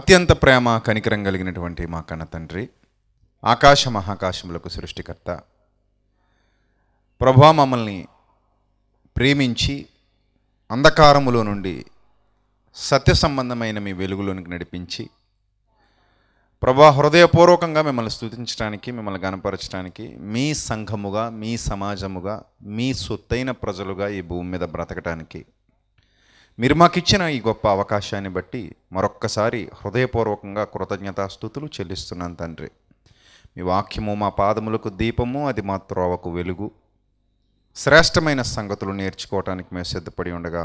అత్యంత ప్రేమ కనికరం కలిగినటువంటి మా కన్న తండ్రి ఆకాశ మహాకాశములకు సృష్టికర్త ప్రభా మమ్మల్ని ప్రేమించి అంధకారములో నుండి సత్య సంబంధమైన మీ వెలుగులోనికి నడిపించి ప్రభా హృదయపూర్వకంగా మిమ్మల్ని స్థుతించడానికి మిమ్మల్ని గనపరచడానికి మీ సంఘముగా మీ సమాజముగా మీ సొత్తైన ప్రజలుగా ఈ భూమి మీద బ్రతకటానికి మీరు మాకిచ్చిన ఈ గొప్ప అవకాశాన్ని బట్టి మరొక్కసారి హృదయపూర్వకంగా కృతజ్ఞతాస్థుతులు చెల్లిస్తున్నాను తండ్రి మీ వాక్యము మా పాదములకు దీపము అది మా త్రోవకు వెలుగు శ్రేష్టమైన సంగతులు నేర్చుకోవటానికి మేము సిద్ధపడి ఉండగా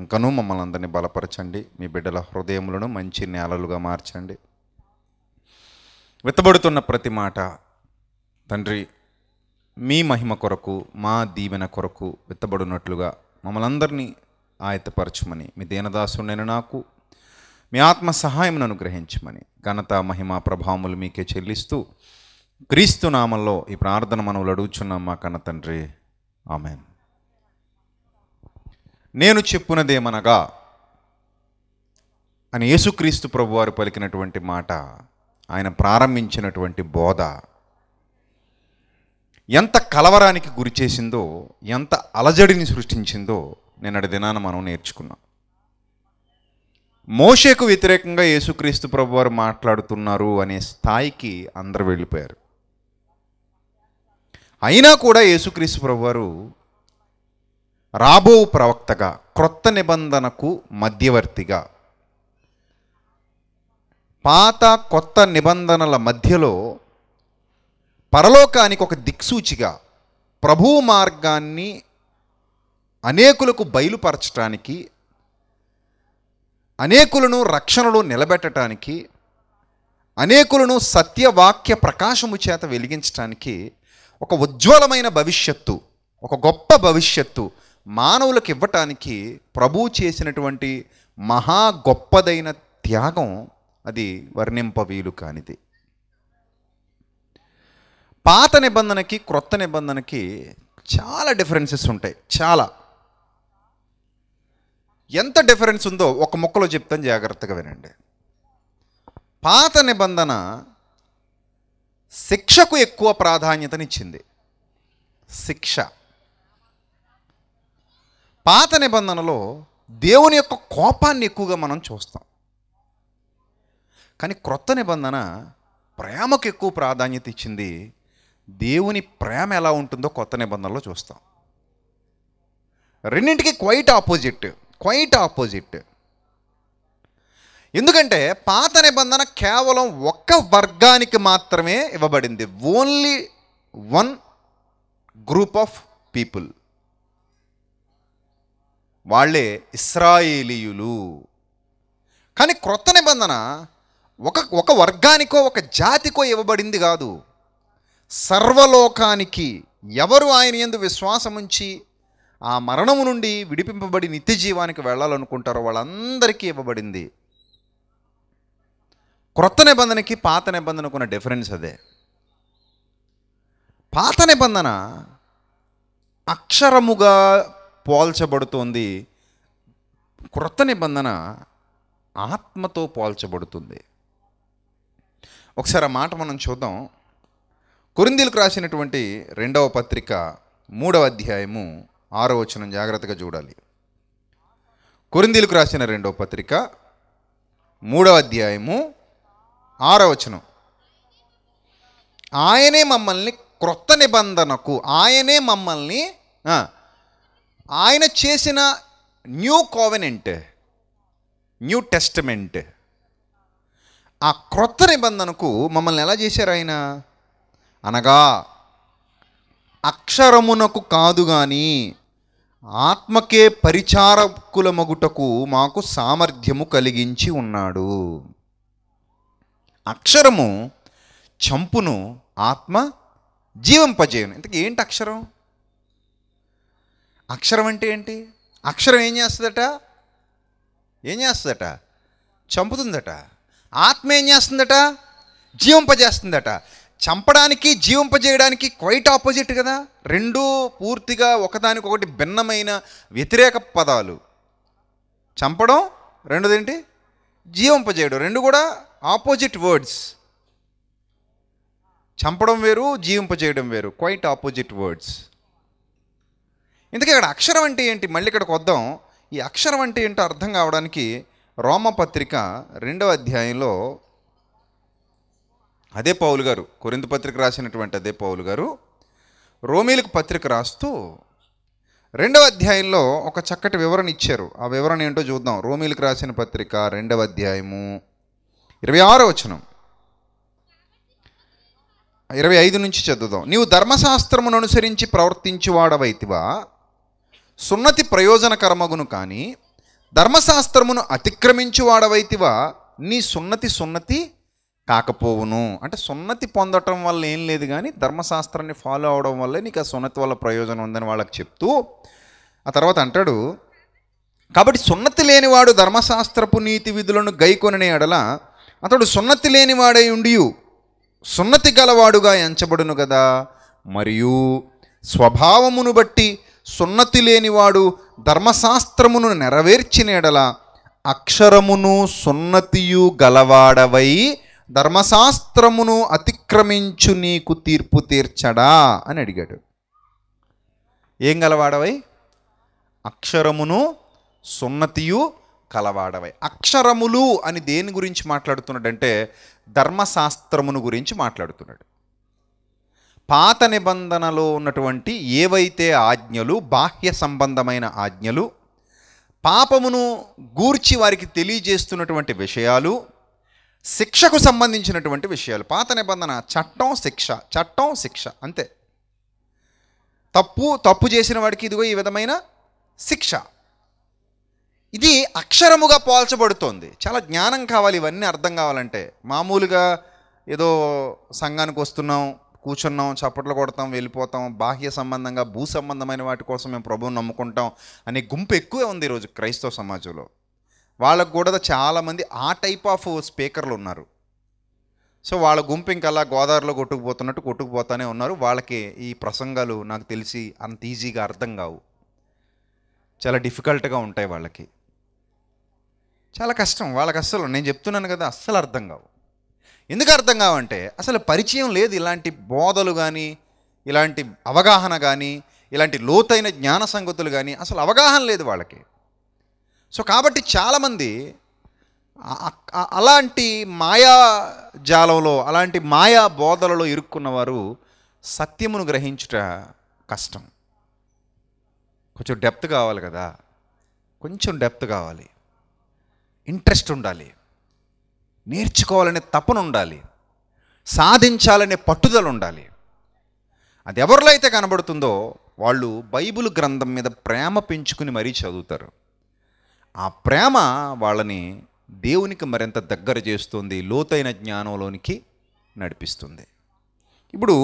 ఇంకనూ మమ్మల్ని అందరినీ బలపరచండి మీ బిడ్డల హృదయములను మంచి నేలలుగా మార్చండి విత్తబడుతున్న ప్రతి మాట తండ్రి మీ మహిమ కొరకు మా దీవెన కొరకు విత్తబడినట్లుగా మమ్మల్ అందరినీ ఆయత్తపరచమని మీ దీనదాసు నేను నాకు మీ ఆత్మ సహాయమును అనుగ్రహించమని ఘనత మహిమ ప్రభావములు మీకే చెల్లిస్తూ క్రీస్తు నామంలో ఈ ప్రార్థన మనం అడుగుచున్నాం మా కన్న తండ్రి ఆమెన్ నేను చెప్పునదేమనగా అని యేసుక్రీస్తు ప్రభువారు పలికినటువంటి మాట ఆయన ప్రారంభించినటువంటి బోధ ఎంత కలవరానికి గురిచేసిందో ఎంత అలజడిని సృష్టించిందో నిన్నటి దినాన మనం నేర్చుకున్నాం మోషేకు వ్యతిరేకంగా యేసుక్రీస్తు ప్రభు వారు మాట్లాడుతున్నారు అనే స్థాయికి అందరు వెళ్ళిపోయారు అయినా కూడా యేసుక్రీస్తు ప్రభు రాబో ప్రవక్తగా క్రొత్త నిబంధనకు మధ్యవర్తిగా పాత కొత్త నిబంధనల మధ్యలో పరలోకానికి ఒక దిక్సూచిగా ప్రభు మార్గాన్ని అనేకులకు బయలుపరచటానికి అనేకులను రక్షణలో నిలబెట్టడానికి అనేకులను సత్యవాక్య ప్రకాశము చేత వెలిగించడానికి ఒక ఉజ్వలమైన భవిష్యత్తు ఒక గొప్ప భవిష్యత్తు మానవులకు ఇవ్వటానికి ప్రభు చేసినటువంటి మహా గొప్పదైన త్యాగం అది వర్ణింప వీలు కానిది పాత నిబంధనకి క్రొత్త నిబంధనకి చాలా డిఫరెన్సెస్ ఉంటాయి చాలా ఎంత డిఫరెన్స్ ఉందో ఒక ముక్కలో చెప్తాం జాగ్రత్తగా వినండి పాత నిబంధన శిక్షకు ఎక్కువ ప్రాధాన్యతనిచ్చింది శిక్ష పాత నిబంధనలో దేవుని యొక్క కోపాన్ని ఎక్కువగా మనం చూస్తాం కానీ క్రొత్త నిబంధన ప్రేమకు ఎక్కువ ప్రాధాన్యత ఇచ్చింది దేవుని ప్రేమ ఎలా ఉంటుందో కొత్త నిబంధనలో చూస్తాం రెండింటికి క్వైట్ ఆపోజిట్ క్వైట్ ఆపోజిట్ ఎందుకంటే పాత నిబంధన కేవలం ఒక్క వర్గానికి మాత్రమే ఇవ్వబడింది only one group of people వాళ్ళే ఇస్రాయేలీయులు కానీ క్రొత్త నిబంధన ఒక ఒక వర్గానికో ఒక జాతికో ఇవ్వబడింది కాదు సర్వలోకానికి ఎవరు ఆయన ఎందు విశ్వాసముంచి ఆ మరణము నుండి విడిపింపబడి నిత్య జీవానికి వెళ్ళాలనుకుంటారో వాళ్ళందరికీ ఇవ్వబడింది క్రొత్త నిబంధనకి పాత నిబంధనకు ఉన్న డిఫరెన్స్ అదే పాత నిబంధన అక్షరముగా పోల్చబడుతోంది క్రొత్త నిబంధన ఆత్మతో పోల్చబడుతుంది ఒకసారి ఆ మాట మనం చూద్దాం కొరిందీలకు రాసినటువంటి రెండవ పత్రిక మూడవ అధ్యాయము ఆరో వచనం జాగ్రత్తగా చూడాలి కొరిందీలకు రాసిన రెండో పత్రిక మూడవ అధ్యాయము ఆరో వచనం ఆయనే మమ్మల్ని క్రొత్త నిబంధనకు ఆయనే మమ్మల్ని ఆయన చేసిన న్యూ కోవెనెంట్ న్యూ టెస్టమెంట్ ఆ క్రొత్త నిబంధనకు మమ్మల్ని ఎలా చేశారు ఆయన అనగా అక్షరమునకు కాదు కానీ ఆత్మకే పరిచారకుల మగుటకు మాకు సామర్థ్యము కలిగించి ఉన్నాడు అక్షరము చంపును ఆత్మ జీవంపజేయను ఇంతకు ఏంటి అక్షరం అక్షరం అంటే ఏంటి అక్షరం ఏం చేస్తుందట ఏం చేస్తుందట చంపుతుందట ఆత్మ ఏం చేస్తుందట జీవింపజేస్తుందట చంపడానికి జీవింపజేయడానికి క్వైట్ ఆపోజిట్ కదా రెండూ పూర్తిగా ఒకదానికొకటి భిన్నమైన వ్యతిరేక పదాలు చంపడం ఏంటి జీవింపజేయడం రెండు కూడా ఆపోజిట్ వర్డ్స్ చంపడం వేరు జీవింపజేయడం వేరు క్వైట్ ఆపోజిట్ వర్డ్స్ ఇందుకే ఇక్కడ అక్షరం అంటే ఏంటి మళ్ళీ ఇక్కడికి వద్దాం ఈ అక్షరం అంటే ఏంటో అర్థం కావడానికి రోమపత్రిక రెండవ అధ్యాయంలో అదే పౌలు గారు కొరింత పత్రిక రాసినటువంటి అదే పౌలు గారు రోమీలకు పత్రిక రాస్తూ రెండవ అధ్యాయంలో ఒక చక్కటి వివరణ ఇచ్చారు ఆ వివరణ ఏంటో చూద్దాం రోమీలకు రాసిన పత్రిక రెండవ అధ్యాయము ఇరవై ఆరో వచనం ఇరవై ఐదు నుంచి చదువుదాం నీవు ధర్మశాస్త్రమును అనుసరించి ప్రవర్తించువాడవైతివా సున్నతి ప్రయోజనకరమగును కానీ ధర్మశాస్త్రమును అతిక్రమించువాడవైతివా నీ సున్నతి సున్నతి కాకపోవును అంటే సున్నతి పొందటం వల్ల ఏం లేదు కానీ ధర్మశాస్త్రాన్ని ఫాలో అవడం వల్ల నీకు ఆ సున్నతి వల్ల ప్రయోజనం ఉందని వాళ్ళకి చెప్తూ ఆ తర్వాత అంటాడు కాబట్టి సున్నతి లేనివాడు ధర్మశాస్త్రపు నీతి విధులను గైకొననే ఎడల అతడు సున్నతి లేనివాడై ఉండియు సున్నతి గలవాడుగా ఎంచబడును కదా మరియు స్వభావమును బట్టి సున్నతి లేనివాడు ధర్మశాస్త్రమును నెరవేర్చినేడల అక్షరమును సున్నతియు గలవాడవై ధర్మశాస్త్రమును అతిక్రమించు నీకు తీర్పు తీర్చడా అని అడిగాడు ఏం కలవాడవై అక్షరమును సున్నతియు కలవాడవై అక్షరములు అని దేని గురించి మాట్లాడుతున్నాడంటే ధర్మశాస్త్రమును గురించి మాట్లాడుతున్నాడు పాత నిబంధనలో ఉన్నటువంటి ఏవైతే ఆజ్ఞలు బాహ్య సంబంధమైన ఆజ్ఞలు పాపమును గూర్చి వారికి తెలియజేస్తున్నటువంటి విషయాలు శిక్షకు సంబంధించినటువంటి విషయాలు పాత నిబంధన చట్టం శిక్ష చట్టం శిక్ష అంతే తప్పు తప్పు చేసిన వాడికి ఇదిగో ఈ విధమైన శిక్ష ఇది అక్షరముగా పోల్చబడుతోంది చాలా జ్ఞానం కావాలి ఇవన్నీ అర్థం కావాలంటే మామూలుగా ఏదో సంఘానికి వస్తున్నాం కూర్చున్నాం చప్పట్లు కొడతాం వెళ్ళిపోతాం బాహ్య సంబంధంగా భూ సంబంధమైన వాటి కోసం మేము ప్రభువుని నమ్ముకుంటాం అనే గుంపు ఎక్కువే ఉంది ఈరోజు క్రైస్తవ సమాజంలో వాళ్ళకు కూడా చాలామంది ఆ టైప్ ఆఫ్ స్పీకర్లు ఉన్నారు సో వాళ్ళ గుంపు ఇంకలా గోదావరిలో కొట్టుకుపోతున్నట్టు కొట్టుకుపోతానే ఉన్నారు వాళ్ళకి ఈ ప్రసంగాలు నాకు తెలిసి అంత ఈజీగా అర్థం కావు చాలా డిఫికల్ట్గా ఉంటాయి వాళ్ళకి చాలా కష్టం వాళ్ళకి అస్సలు నేను చెప్తున్నాను కదా అస్సలు అర్థం కావు ఎందుకు అర్థం కావంటే అసలు పరిచయం లేదు ఇలాంటి బోధలు కానీ ఇలాంటి అవగాహన కానీ ఇలాంటి లోతైన జ్ఞాన సంగతులు కానీ అసలు అవగాహన లేదు వాళ్ళకి సో కాబట్టి చాలామంది అలాంటి మాయా జాలంలో అలాంటి మాయా బోధలలో ఇరుక్కున్నవారు సత్యమును గ్రహించుట కష్టం కొంచెం డెప్త్ కావాలి కదా కొంచెం డెప్త్ కావాలి ఇంట్రెస్ట్ ఉండాలి నేర్చుకోవాలనే తపన ఉండాలి సాధించాలనే పట్టుదల ఉండాలి అది ఎవరిలో అయితే కనబడుతుందో వాళ్ళు బైబిల్ గ్రంథం మీద ప్రేమ పెంచుకుని మరీ చదువుతారు ఆ ప్రేమ వాళ్ళని దేవునికి మరింత దగ్గర చేస్తుంది లోతైన జ్ఞానంలోనికి నడిపిస్తుంది ఇప్పుడు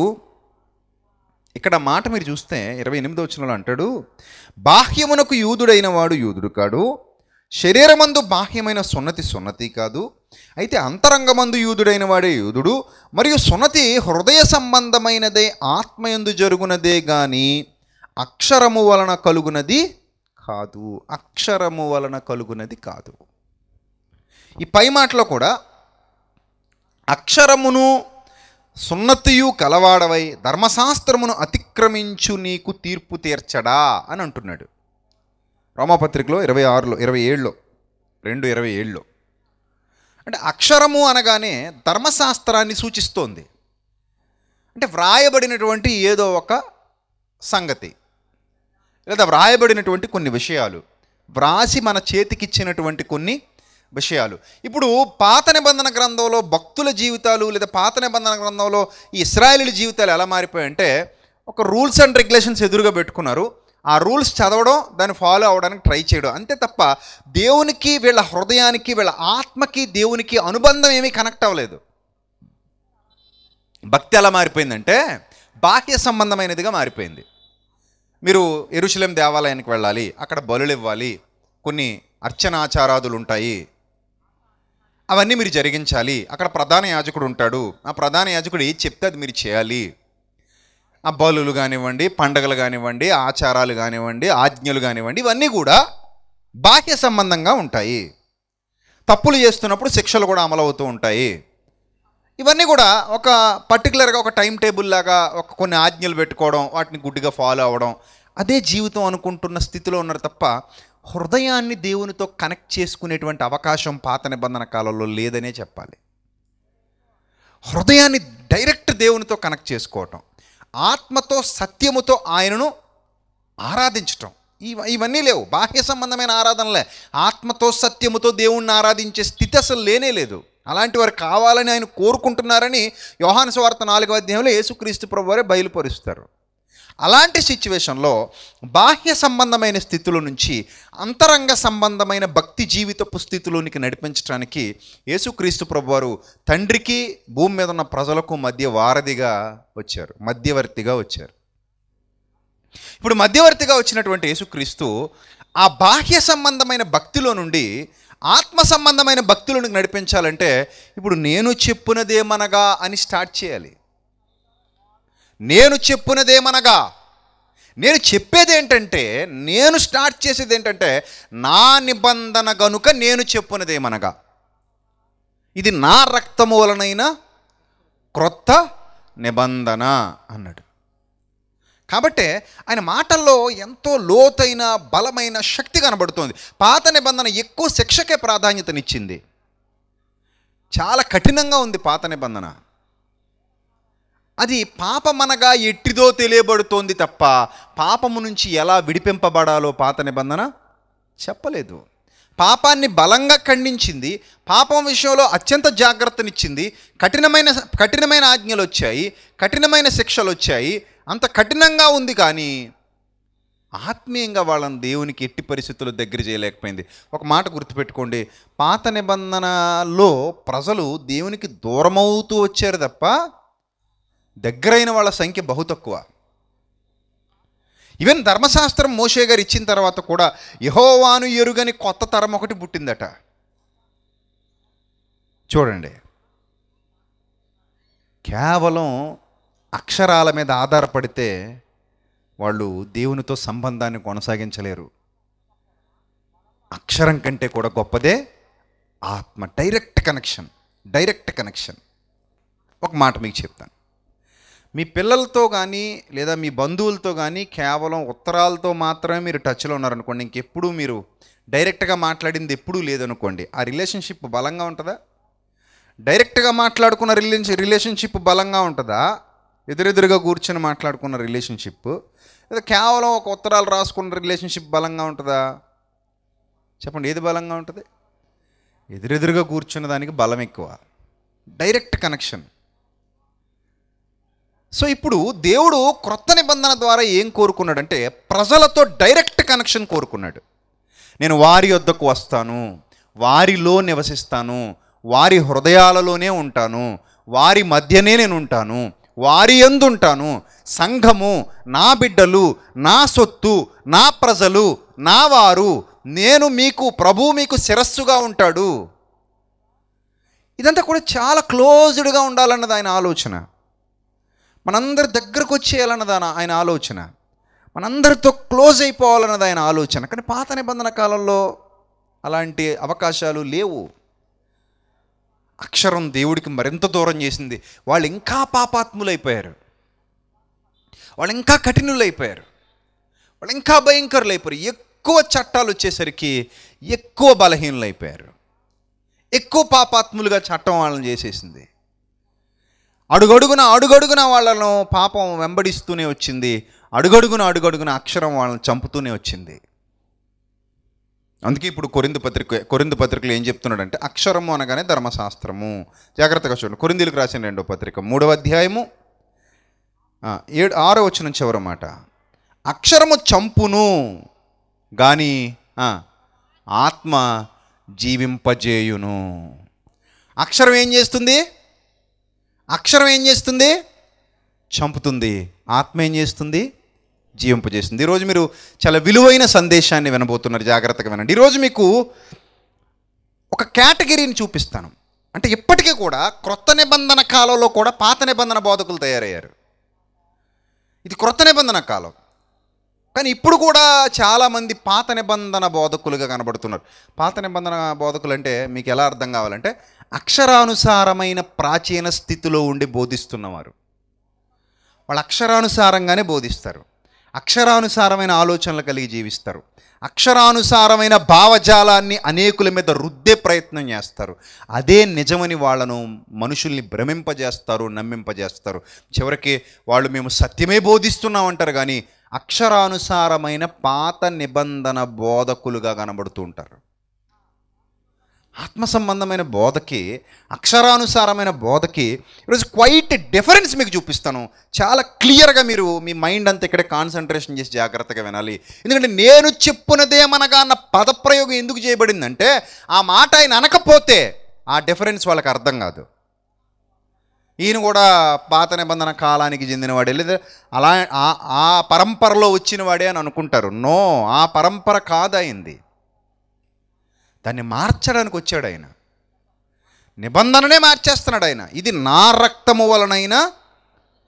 ఇక్కడ మాట మీరు చూస్తే ఇరవై ఎనిమిదో వచ్చినలో అంటాడు బాహ్యమునకు యూదుడైన వాడు యూదుడు కాడు శరీరమందు బాహ్యమైన సున్నతి సున్నతి కాదు అయితే అంతరంగమందు యూదుడైన వాడే యూదుడు మరియు సున్నతి హృదయ సంబంధమైనదే ఆత్మయందు జరుగునదే కానీ అక్షరము వలన కలుగునది కాదు అక్షరము వలన కలుగునది కాదు ఈ పై మాటలో కూడా అక్షరమును సున్నతియు కలవాడవై ధర్మశాస్త్రమును అతిక్రమించు నీకు తీర్పు తీర్చడా అని అంటున్నాడు రోమపత్రికలో ఇరవై ఆరులో ఇరవై ఏళ్ళు రెండు ఇరవై ఏళ్ళు అంటే అక్షరము అనగానే ధర్మశాస్త్రాన్ని సూచిస్తోంది అంటే వ్రాయబడినటువంటి ఏదో ఒక సంగతి లేదా వ్రాయబడినటువంటి కొన్ని విషయాలు వ్రాసి మన చేతికిచ్చినటువంటి కొన్ని విషయాలు ఇప్పుడు పాత నిబంధన గ్రంథంలో భక్తుల జీవితాలు లేదా పాత నిబంధన గ్రంథంలో ఈ ఇస్రాయలీ జీవితాలు ఎలా మారిపోయాయంటే ఒక రూల్స్ అండ్ రెగ్యులేషన్స్ ఎదురుగా పెట్టుకున్నారు ఆ రూల్స్ చదవడం దాన్ని ఫాలో అవడానికి ట్రై చేయడం అంతే తప్ప దేవునికి వీళ్ళ హృదయానికి వీళ్ళ ఆత్మకి దేవునికి అనుబంధం ఏమీ కనెక్ట్ అవ్వలేదు భక్తి ఎలా మారిపోయిందంటే బాహ్య సంబంధమైనదిగా మారిపోయింది మీరు ఎరుశలేం దేవాలయానికి వెళ్ళాలి అక్కడ బలులు ఇవ్వాలి కొన్ని అర్చనాచారాదులు ఉంటాయి అవన్నీ మీరు జరిగించాలి అక్కడ ప్రధాన యాజకుడు ఉంటాడు ఆ ప్రధాన యాజకుడు ఏది చెప్తే అది మీరు చేయాలి ఆ బలులు కానివ్వండి పండగలు కానివ్వండి ఆచారాలు కానివ్వండి ఆజ్ఞలు కానివ్వండి ఇవన్నీ కూడా బాహ్య సంబంధంగా ఉంటాయి తప్పులు చేస్తున్నప్పుడు శిక్షలు కూడా అమలవుతూ ఉంటాయి ఇవన్నీ కూడా ఒక పర్టికులర్గా ఒక టైం టేబుల్ లాగా ఒక కొన్ని ఆజ్ఞలు పెట్టుకోవడం వాటిని గుడ్డిగా ఫాలో అవ్వడం అదే జీవితం అనుకుంటున్న స్థితిలో ఉన్నారు తప్ప హృదయాన్ని దేవునితో కనెక్ట్ చేసుకునేటువంటి అవకాశం పాత నిబంధన కాలంలో లేదనే చెప్పాలి హృదయాన్ని డైరెక్ట్ దేవునితో కనెక్ట్ చేసుకోవటం ఆత్మతో సత్యముతో ఆయనను ఆరాధించటం ఇవ ఇవన్నీ లేవు బాహ్య సంబంధమైన ఆరాధనలే ఆత్మతో సత్యముతో దేవుణ్ణి ఆరాధించే స్థితి అసలు లేనే లేదు అలాంటి వారు కావాలని ఆయన కోరుకుంటున్నారని యోహాను స్వార్త నాలుగో అధ్యాయంలో యేసుక్రీస్తు వారే బయలుపరుస్తారు అలాంటి సిచ్యువేషన్లో బాహ్య సంబంధమైన స్థితుల నుంచి అంతరంగ సంబంధమైన భక్తి జీవితపు స్థితిలోనికి నడిపించడానికి యేసుక్రీస్తు ప్రభువారు తండ్రికి భూమి మీద ఉన్న ప్రజలకు మధ్య వారధిగా వచ్చారు మధ్యవర్తిగా వచ్చారు ఇప్పుడు మధ్యవర్తిగా వచ్చినటువంటి యేసుక్రీస్తు ఆ బాహ్య సంబంధమైన భక్తిలో నుండి ఆత్మ సంబంధమైన భక్తులను నడిపించాలంటే ఇప్పుడు నేను చెప్పునదేమనగా అని స్టార్ట్ చేయాలి నేను చెప్పునదేమనగా నేను చెప్పేది ఏంటంటే నేను స్టార్ట్ చేసేది ఏంటంటే నా నిబంధన గనుక నేను చెప్పునదేమనగా ఇది నా రక్తమూలనైన క్రొత్త నిబంధన అన్నాడు కాబట్టే ఆయన మాటల్లో ఎంతో లోతైన బలమైన శక్తి కనబడుతోంది పాత నిబంధన ఎక్కువ శిక్షకే ప్రాధాన్యతనిచ్చింది చాలా కఠినంగా ఉంది పాత నిబంధన అది పాపమనగా ఎట్టిదో తెలియబడుతోంది తప్ప పాపము నుంచి ఎలా విడిపింపబడాలో పాత నిబంధన చెప్పలేదు పాపాన్ని బలంగా ఖండించింది పాపం విషయంలో అత్యంత జాగ్రత్తనిచ్చింది కఠినమైన కఠినమైన ఆజ్ఞలు వచ్చాయి కఠినమైన శిక్షలు వచ్చాయి అంత కఠినంగా ఉంది కానీ ఆత్మీయంగా వాళ్ళని దేవునికి ఎట్టి పరిస్థితుల్లో దగ్గర చేయలేకపోయింది ఒక మాట గుర్తుపెట్టుకోండి పాత నిబంధనలో ప్రజలు దేవునికి దూరమవుతూ వచ్చారు తప్ప దగ్గరైన వాళ్ళ సంఖ్య బహు తక్కువ ఈవెన్ ధర్మశాస్త్రం మోషే గారు ఇచ్చిన తర్వాత కూడా యహోవాను ఎరుగని కొత్త తరం ఒకటి పుట్టిందట చూడండి కేవలం అక్షరాల మీద ఆధారపడితే వాళ్ళు దేవునితో సంబంధాన్ని కొనసాగించలేరు అక్షరం కంటే కూడా గొప్పదే ఆత్మ డైరెక్ట్ కనెక్షన్ డైరెక్ట్ కనెక్షన్ ఒక మాట మీకు చెప్తాను మీ పిల్లలతో కానీ లేదా మీ బంధువులతో కానీ కేవలం ఉత్తరాలతో మాత్రమే మీరు టచ్లో ఉన్నారనుకోండి ఇంకెప్పుడు మీరు డైరెక్ట్గా మాట్లాడింది ఎప్పుడూ లేదనుకోండి ఆ రిలేషన్షిప్ బలంగా ఉంటుందా డైరెక్ట్గా మాట్లాడుకున్న రిలేషన్ రిలేషన్షిప్ బలంగా ఉంటుందా ఎదురెదురుగా కూర్చొని మాట్లాడుకున్న రిలేషన్షిప్ లేదా కేవలం ఒక ఉత్తరాలు రాసుకున్న రిలేషన్షిప్ బలంగా ఉంటుందా చెప్పండి ఏది బలంగా ఉంటుంది ఎదురెదురుగా కూర్చున్న దానికి బలం ఎక్కువ డైరెక్ట్ కనెక్షన్ సో ఇప్పుడు దేవుడు క్రొత్త నిబంధన ద్వారా ఏం కోరుకున్నాడంటే ప్రజలతో డైరెక్ట్ కనెక్షన్ కోరుకున్నాడు నేను వారి వద్దకు వస్తాను వారిలో నివసిస్తాను వారి హృదయాలలోనే ఉంటాను వారి మధ్యనే నేను ఉంటాను వారి ఎందుంటాను సంఘము నా బిడ్డలు నా సొత్తు నా ప్రజలు నా వారు నేను మీకు ప్రభు మీకు శిరస్సుగా ఉంటాడు ఇదంతా కూడా చాలా క్లోజ్డ్గా ఉండాలన్నది ఆయన ఆలోచన మనందరి దగ్గరకు వచ్చేయాలన్నది ఆయన ఆలోచన మనందరితో క్లోజ్ అయిపోవాలన్నది ఆయన ఆలోచన కానీ పాత నిబంధన కాలంలో అలాంటి అవకాశాలు లేవు అక్షరం దేవుడికి మరింత దూరం చేసింది వాళ్ళు ఇంకా పాపాత్ములైపోయారు వాళ్ళు ఇంకా కఠినులైపోయారు వాళ్ళు ఇంకా భయంకరులు అయిపోయారు ఎక్కువ చట్టాలు వచ్చేసరికి ఎక్కువ బలహీనులు అయిపోయారు ఎక్కువ పాపాత్ములుగా చట్టం వాళ్ళని చేసేసింది అడుగడుగున అడుగడుగున వాళ్ళను పాపం వెంబడిస్తూనే వచ్చింది అడుగడుగున అడుగడుగున అక్షరం వాళ్ళని చంపుతూనే వచ్చింది అందుకే ఇప్పుడు కొరిందు పత్రిక కొరిందు పత్రికలు ఏం చెప్తున్నాడంటే అక్షరము అనగానే ధర్మశాస్త్రము జాగ్రత్తగా చూడండి కొరిందీలకు రాసిన రెండో పత్రిక మూడవ అధ్యాయము ఏడు ఆరో వచ్చిన చివరమాట అక్షరము చంపును కానీ ఆత్మ జీవింపజేయును అక్షరం ఏం చేస్తుంది అక్షరం ఏం చేస్తుంది చంపుతుంది ఆత్మ ఏం చేస్తుంది జీవింపజేసింది ఈరోజు మీరు చాలా విలువైన సందేశాన్ని వినబోతున్నారు జాగ్రత్తగా వినండి ఈరోజు మీకు ఒక కేటగిరీని చూపిస్తాను అంటే ఇప్పటికీ కూడా క్రొత్త నిబంధన కాలంలో కూడా పాత నిబంధన బోధకులు తయారయ్యారు ఇది క్రొత్త నిబంధన కాలం కానీ ఇప్పుడు కూడా చాలామంది పాత నిబంధన బోధకులుగా కనబడుతున్నారు పాత నిబంధన బోధకులు అంటే మీకు ఎలా అర్థం కావాలంటే అక్షరానుసారమైన ప్రాచీన స్థితిలో ఉండి బోధిస్తున్నవారు వాళ్ళు అక్షరానుసారంగానే బోధిస్తారు అక్షరానుసారమైన ఆలోచనలు కలిగి జీవిస్తారు అక్షరానుసారమైన భావజాలాన్ని అనేకుల మీద రుద్దే ప్రయత్నం చేస్తారు అదే నిజమని వాళ్ళను మనుషుల్ని భ్రమింపజేస్తారు నమ్మింపజేస్తారు చివరికి వాళ్ళు మేము సత్యమే బోధిస్తున్నామంటారు కానీ అక్షరానుసారమైన పాత నిబంధన బోధకులుగా కనబడుతూ ఉంటారు ఆత్మ సంబంధమైన బోధకి అక్షరానుసారమైన బోధకి ఈరోజు క్వైట్ డిఫరెన్స్ మీకు చూపిస్తాను చాలా క్లియర్గా మీరు మీ మైండ్ అంతా ఇక్కడే కాన్సన్ట్రేషన్ చేసి జాగ్రత్తగా వినాలి ఎందుకంటే నేను చెప్పున్నదేమనగా అన్న పదప్రయోగం ఎందుకు చేయబడిందంటే ఆ మాట ఆయన అనకపోతే ఆ డిఫరెన్స్ వాళ్ళకి అర్థం కాదు ఈయన కూడా పాత నిబంధన కాలానికి చెందినవాడే లేదా అలా ఆ పరంపరలో వచ్చినవాడే అని అనుకుంటారు నో ఆ పరంపర కాదు దాన్ని మార్చడానికి వచ్చాడు ఆయన నిబంధననే మార్చేస్తున్నాడు ఆయన ఇది నా రక్తము వలనైనా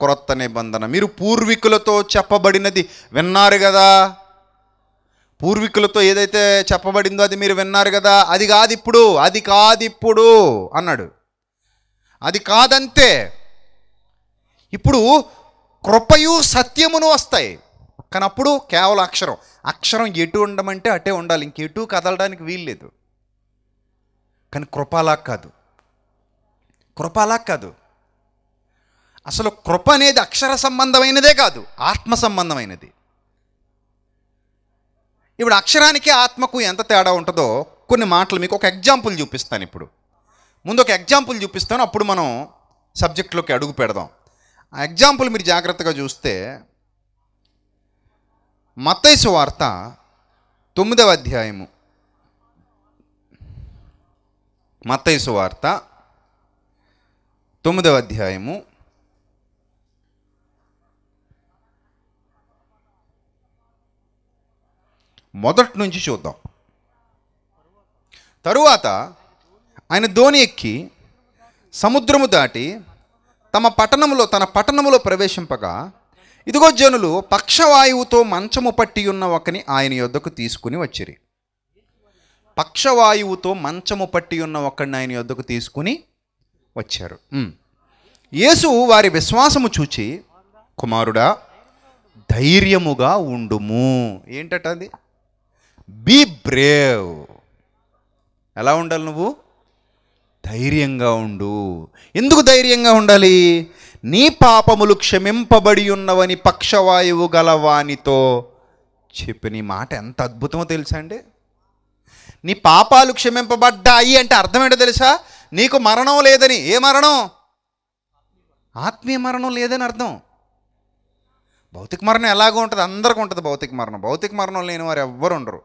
క్రొత్త నిబంధన మీరు పూర్వీకులతో చెప్పబడినది విన్నారు కదా పూర్వీకులతో ఏదైతే చెప్పబడిందో అది మీరు విన్నారు కదా అది కాదు ఇప్పుడు అది కాదు ఇప్పుడు అన్నాడు అది కాదంతే ఇప్పుడు కృపయు సత్యమును వస్తాయి కానీ అప్పుడు కేవలం అక్షరం అక్షరం ఎటు ఉండమంటే అటే ఉండాలి ఇంకెటు కదలడానికి వీల్లేదు కానీ కృప అలా కాదు కృప అలా కాదు అసలు కృప అనేది అక్షర సంబంధమైనదే కాదు ఆత్మ సంబంధమైనది ఇప్పుడు అక్షరానికి ఆత్మకు ఎంత తేడా ఉంటుందో కొన్ని మాటలు మీకు ఒక ఎగ్జాంపుల్ చూపిస్తాను ఇప్పుడు ముందు ఒక ఎగ్జాంపుల్ చూపిస్తాను అప్పుడు మనం సబ్జెక్ట్లోకి అడుగు పెడదాం ఆ ఎగ్జాంపుల్ మీరు జాగ్రత్తగా చూస్తే మతైసు వార్త తొమ్మిదవ అధ్యాయము మత్తైసు వార్త తొమ్మిదవ అధ్యాయము మొదటి నుంచి చూద్దాం తరువాత ఆయన ధోని ఎక్కి సముద్రము దాటి తమ పట్టణంలో తన పట్టణంలో ప్రవేశింపగా ఇదిగో జనులు పక్షవాయువుతో మంచము పట్టి ఉన్న ఒకని ఆయన యొద్దకు తీసుకుని వచ్చిరి పక్షవాయువుతో మంచము పట్టి ఉన్న ఒక్కడిని ఆయన యొద్దకు తీసుకుని వచ్చారు యేసు వారి విశ్వాసము చూచి కుమారుడా ధైర్యముగా ఉండుము ఏంటట అది బీ బ్రేవ్ ఎలా ఉండాలి నువ్వు ధైర్యంగా ఉండు ఎందుకు ధైర్యంగా ఉండాలి నీ పాపములు క్షమింపబడి ఉన్నవని పక్షవాయువు గలవానితో చెప్పిన మాట ఎంత అద్భుతమో తెలుసా అండి నీ పాపాలు క్షమింపబడ్డాయి అంటే అర్థమేంటో తెలుసా నీకు మరణం లేదని ఏ మరణం ఆత్మీయ మరణం లేదని అర్థం భౌతిక మరణం ఎలాగో ఉంటుంది అందరికీ ఉంటుంది భౌతిక మరణం భౌతిక మరణం లేని వారు ఎవ్వరు ఉండరు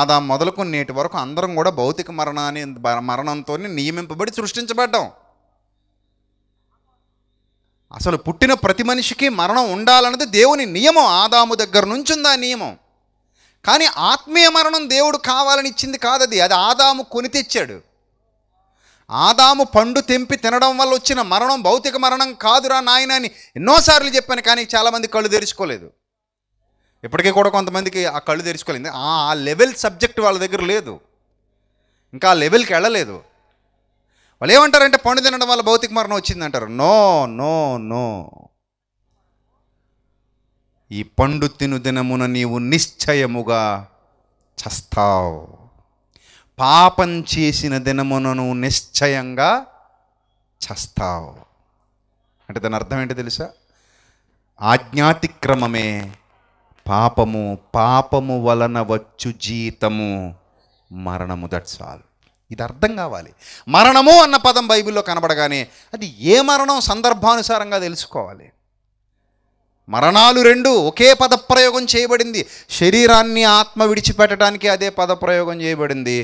ఆదాం మొదలుకొని నేటి వరకు అందరం కూడా భౌతిక మరణాన్ని మరణంతో నియమింపబడి సృష్టించబడ్డాం అసలు పుట్టిన ప్రతి మనిషికి మరణం ఉండాలన్నది దేవుని నియమం ఆదాము దగ్గర నుంచి ఉంది ఆ నియమం కానీ ఆత్మీయ మరణం దేవుడు కావాలని ఇచ్చింది కాదది అది ఆదాము కొని తెచ్చాడు ఆదాము పండు తెంపి తినడం వల్ల వచ్చిన మరణం భౌతిక మరణం కాదురా నాయన అని ఎన్నోసార్లు చెప్పాను కానీ చాలామంది కళ్ళు తెరుచుకోలేదు ఇప్పటికీ కూడా కొంతమందికి ఆ కళ్ళు తెరుచుకోలేదు ఆ లెవెల్ సబ్జెక్ట్ వాళ్ళ దగ్గర లేదు ఇంకా ఆ లెవెల్కి వెళ్ళలేదు వాళ్ళు ఏమంటారంటే పండు తినడం వల్ల భౌతిక మరణం వచ్చిందంటారు నో నో నో ఈ పండు తిను దినమున నీవు నిశ్చయముగా చస్తావు పాపం చేసిన దినమున నువ్వు నిశ్చయంగా చస్తావు అంటే దాని అర్థం ఏంటి తెలుసా ఆజ్ఞాతిక్రమమే పాపము పాపము వలన వచ్చు జీతము మరణము దట్స్ ఆల్ ఇది అర్థం కావాలి మరణము అన్న పదం బైబిల్లో కనబడగానే అది ఏ మరణం సందర్భానుసారంగా తెలుసుకోవాలి మరణాలు రెండు ఒకే పదప్రయోగం చేయబడింది శరీరాన్ని ఆత్మ విడిచిపెట్టడానికి అదే పదప్రయోగం చేయబడింది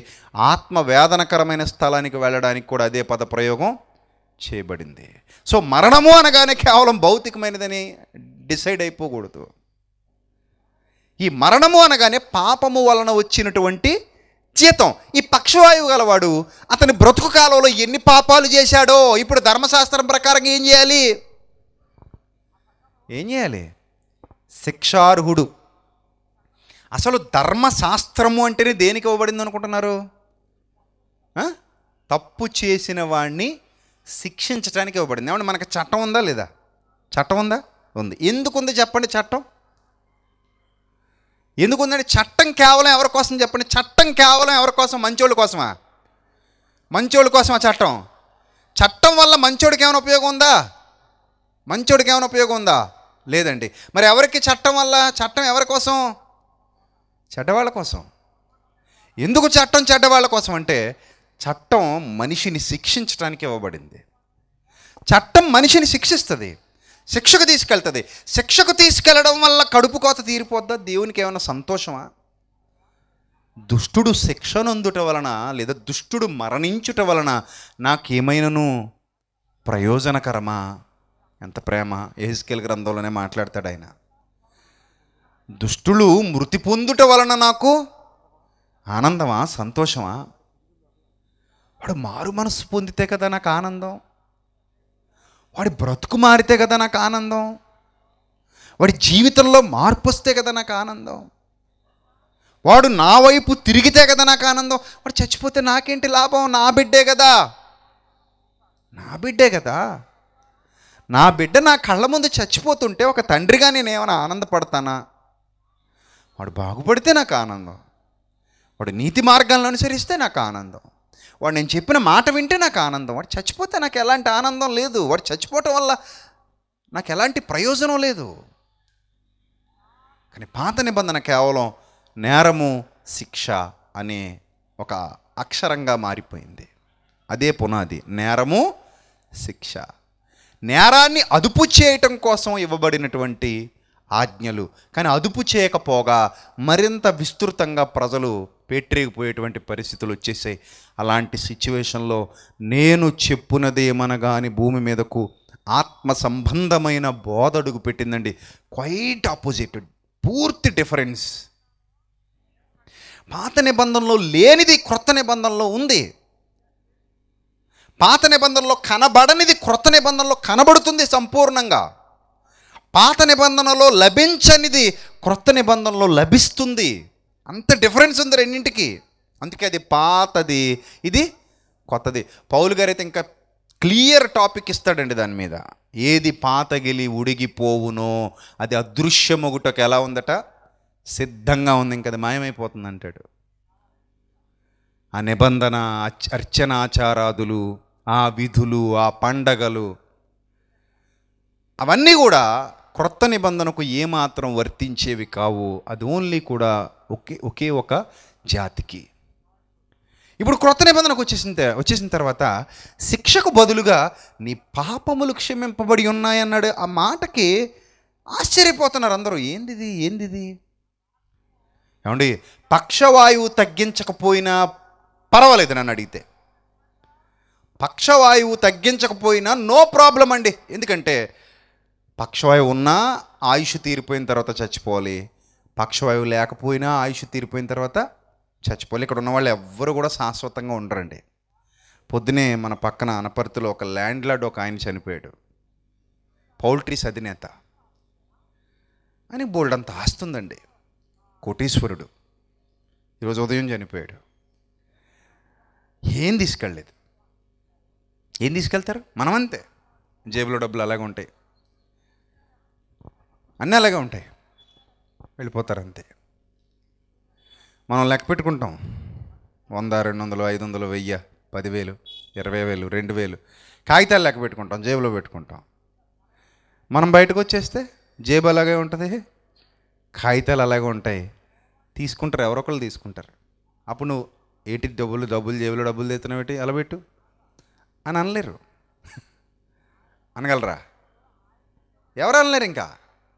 ఆత్మ వేదనకరమైన స్థలానికి వెళ్ళడానికి కూడా అదే పదప్రయోగం చేయబడింది సో మరణము అనగానే కేవలం భౌతికమైనదని డిసైడ్ అయిపోకూడదు ఈ మరణము అనగానే పాపము వలన వచ్చినటువంటి జీతం ఈ పక్షవాయువు గలవాడు అతని బ్రతుకు కాలంలో ఎన్ని పాపాలు చేశాడో ఇప్పుడు ధర్మశాస్త్రం ప్రకారం ఏం చేయాలి ఏం చేయాలి శిక్షార్హుడు అసలు ధర్మశాస్త్రము అంటేనే దేనికి ఇవ్వబడింది అనుకుంటున్నారు తప్పు చేసిన వాడిని శిక్షించడానికి ఇవ్వబడింది ఏమంటే మనకు చట్టం ఉందా లేదా చట్టం ఉందా ఉంది ఎందుకు ఉంది చెప్పండి చట్టం ఎందుకు ఉందండి చట్టం కేవలం ఎవరి కోసం చెప్పండి చట్టం కేవలం ఎవరి కోసం మంచోళ్ళ కోసమా మంచోళ్ళ కోసమా చట్టం చట్టం వల్ల మంచోడికి ఏమైనా ఉపయోగం ఉందా మంచోడికి ఏమైనా ఉపయోగం ఉందా లేదండి మరి ఎవరికి చట్టం వల్ల చట్టం ఎవరి కోసం చెడ్డవాళ్ళ కోసం ఎందుకు చట్టం చెడ్డవాళ్ళ కోసం అంటే చట్టం మనిషిని శిక్షించడానికి ఇవ్వబడింది చట్టం మనిషిని శిక్షిస్తుంది శిక్షకు తీసుకెళ్తుంది శిక్షకు తీసుకెళ్లడం వల్ల కడుపు కోత తీరిపోద్దా దేవునికి ఏమైనా సంతోషమా దుష్టుడు శిక్ష నొందుట వలన లేదా దుష్టుడు మరణించుట వలన నాకేమైనను ప్రయోజనకరమా ఎంత ప్రేమ ఏహిస్కేల్ గ్రంథంలోనే మాట్లాడతాడు ఆయన దుష్టులు మృతి పొందుట వలన నాకు ఆనందమా సంతోషమా వాడు మారు మనస్సు పొందితే కదా నాకు ఆనందం వాడి బ్రతుకు మారితే కదా నాకు ఆనందం వాడి జీవితంలో మార్పు వస్తే కదా నాకు ఆనందం వాడు నా వైపు తిరిగితే కదా నాకు ఆనందం వాడు చచ్చిపోతే నాకేంటి లాభం నా బిడ్డే కదా నా బిడ్డే కదా నా బిడ్డ నా కళ్ళ ముందు చచ్చిపోతుంటే ఒక తండ్రిగా నేను ఏమైనా ఆనందపడతానా వాడు బాగుపడితే నాకు ఆనందం వాడు నీతి మార్గాలను అనుసరిస్తే నాకు ఆనందం వాడు నేను చెప్పిన మాట వింటే నాకు ఆనందం వాడు చచ్చిపోతే నాకు ఎలాంటి ఆనందం లేదు వాడు చచ్చిపోవటం వల్ల నాకు ఎలాంటి ప్రయోజనం లేదు కానీ పాత నిబంధన కేవలం నేరము శిక్ష అనే ఒక అక్షరంగా మారిపోయింది అదే పునాది నేరము శిక్ష నేరాన్ని అదుపు చేయటం కోసం ఇవ్వబడినటువంటి ఆజ్ఞలు కానీ అదుపు చేయకపోగా మరింత విస్తృతంగా ప్రజలు పెట్టిరిగిపోయేటువంటి పరిస్థితులు వచ్చేసాయి అలాంటి సిచ్యువేషన్లో నేను చెప్పునదేమనగాని భూమి మీదకు ఆత్మ సంబంధమైన బోధ అడుగు పెట్టిందండి క్వైట్ ఆపోజిట్ పూర్తి డిఫరెన్స్ పాత నిబంధనలో లేనిది క్రొత్త నిబంధనలో ఉంది పాత నిబంధనలో కనబడనిది క్రొత్త నిబంధనలో కనబడుతుంది సంపూర్ణంగా పాత నిబంధనలో లభించనిది క్రొత్త నిబంధనలో లభిస్తుంది అంత డిఫరెన్స్ ఉంది రెండింటికి అందుకే అది పాతది ఇది కొత్తది పౌలు గారు అయితే ఇంకా క్లియర్ టాపిక్ ఇస్తాడండి దాని మీద ఏది పాతగిలి ఉడిగిపోవునో అది అదృశ్యం అదృశ్యమొగుటకు ఎలా ఉందట సిద్ధంగా ఉంది ఇంకది అది మాయమైపోతుంది అంటాడు ఆ నిబంధన అర్చనాచారాదులు ఆ విధులు ఆ పండగలు అవన్నీ కూడా క్రొత్త నిబంధనకు ఏమాత్రం వర్తించేవి కావు అది ఓన్లీ కూడా ఒకే ఒకే ఒక జాతికి ఇప్పుడు క్రొత్త నిబంధనకు వచ్చేసిన వచ్చేసిన తర్వాత శిక్షకు బదులుగా నీ పాపములు క్షమింపబడి ఉన్నాయన్నాడు ఆ మాటకి ఆశ్చర్యపోతున్నారు అందరూ ఏందిది ఏందిది ఏమండి పక్షవాయువు తగ్గించకపోయినా పర్వాలేదు నన్ను అడిగితే పక్షవాయువు తగ్గించకపోయినా నో ప్రాబ్లం అండి ఎందుకంటే పక్షవాయువు ఉన్నా ఆయుష్ తీరిపోయిన తర్వాత చచ్చిపోవాలి పక్షవాయువు లేకపోయినా ఆయుష్ తీరిపోయిన తర్వాత చచ్చిపోవాలి ఇక్కడ ఉన్న వాళ్ళు ఎవ్వరు కూడా శాశ్వతంగా ఉండరండి పొద్దునే మన పక్కన అనపర్తిలో ఒక ల్యాండ్ లాడ్ ఒక ఆయన చనిపోయాడు పౌల్ట్రీస్ అధినేత అని బోల్డ్ అంత ఆస్తుందండి కోటీశ్వరుడు ఈరోజు ఉదయం చనిపోయాడు ఏం తీసుకెళ్ళలేదు ఏం తీసుకెళ్తారు మనమంతే జేబులో డబ్బులు అలాగే ఉంటాయి అన్నీ అలాగే ఉంటాయి వెళ్ళిపోతారు అంతే మనం లెక్క పెట్టుకుంటాం వంద రెండు వందలు ఐదు వందలు వెయ్యి పదివేలు ఇరవై వేలు రెండు వేలు కాగితాలు లెక్క పెట్టుకుంటాం జేబులో పెట్టుకుంటాం మనం బయటకు వచ్చేస్తే జేబు అలాగే ఉంటుంది కాగితాలు అలాగే ఉంటాయి తీసుకుంటారు ఎవరొకరు తీసుకుంటారు అప్పుడు నువ్వు ఏటి డబ్బులు డబ్బులు జేబులో డబ్బులు తెస్తున్నావు ఏంటి అలా పెట్టు అని అనలేరు అనగలరా ఎవరు అనలేరు ఇంకా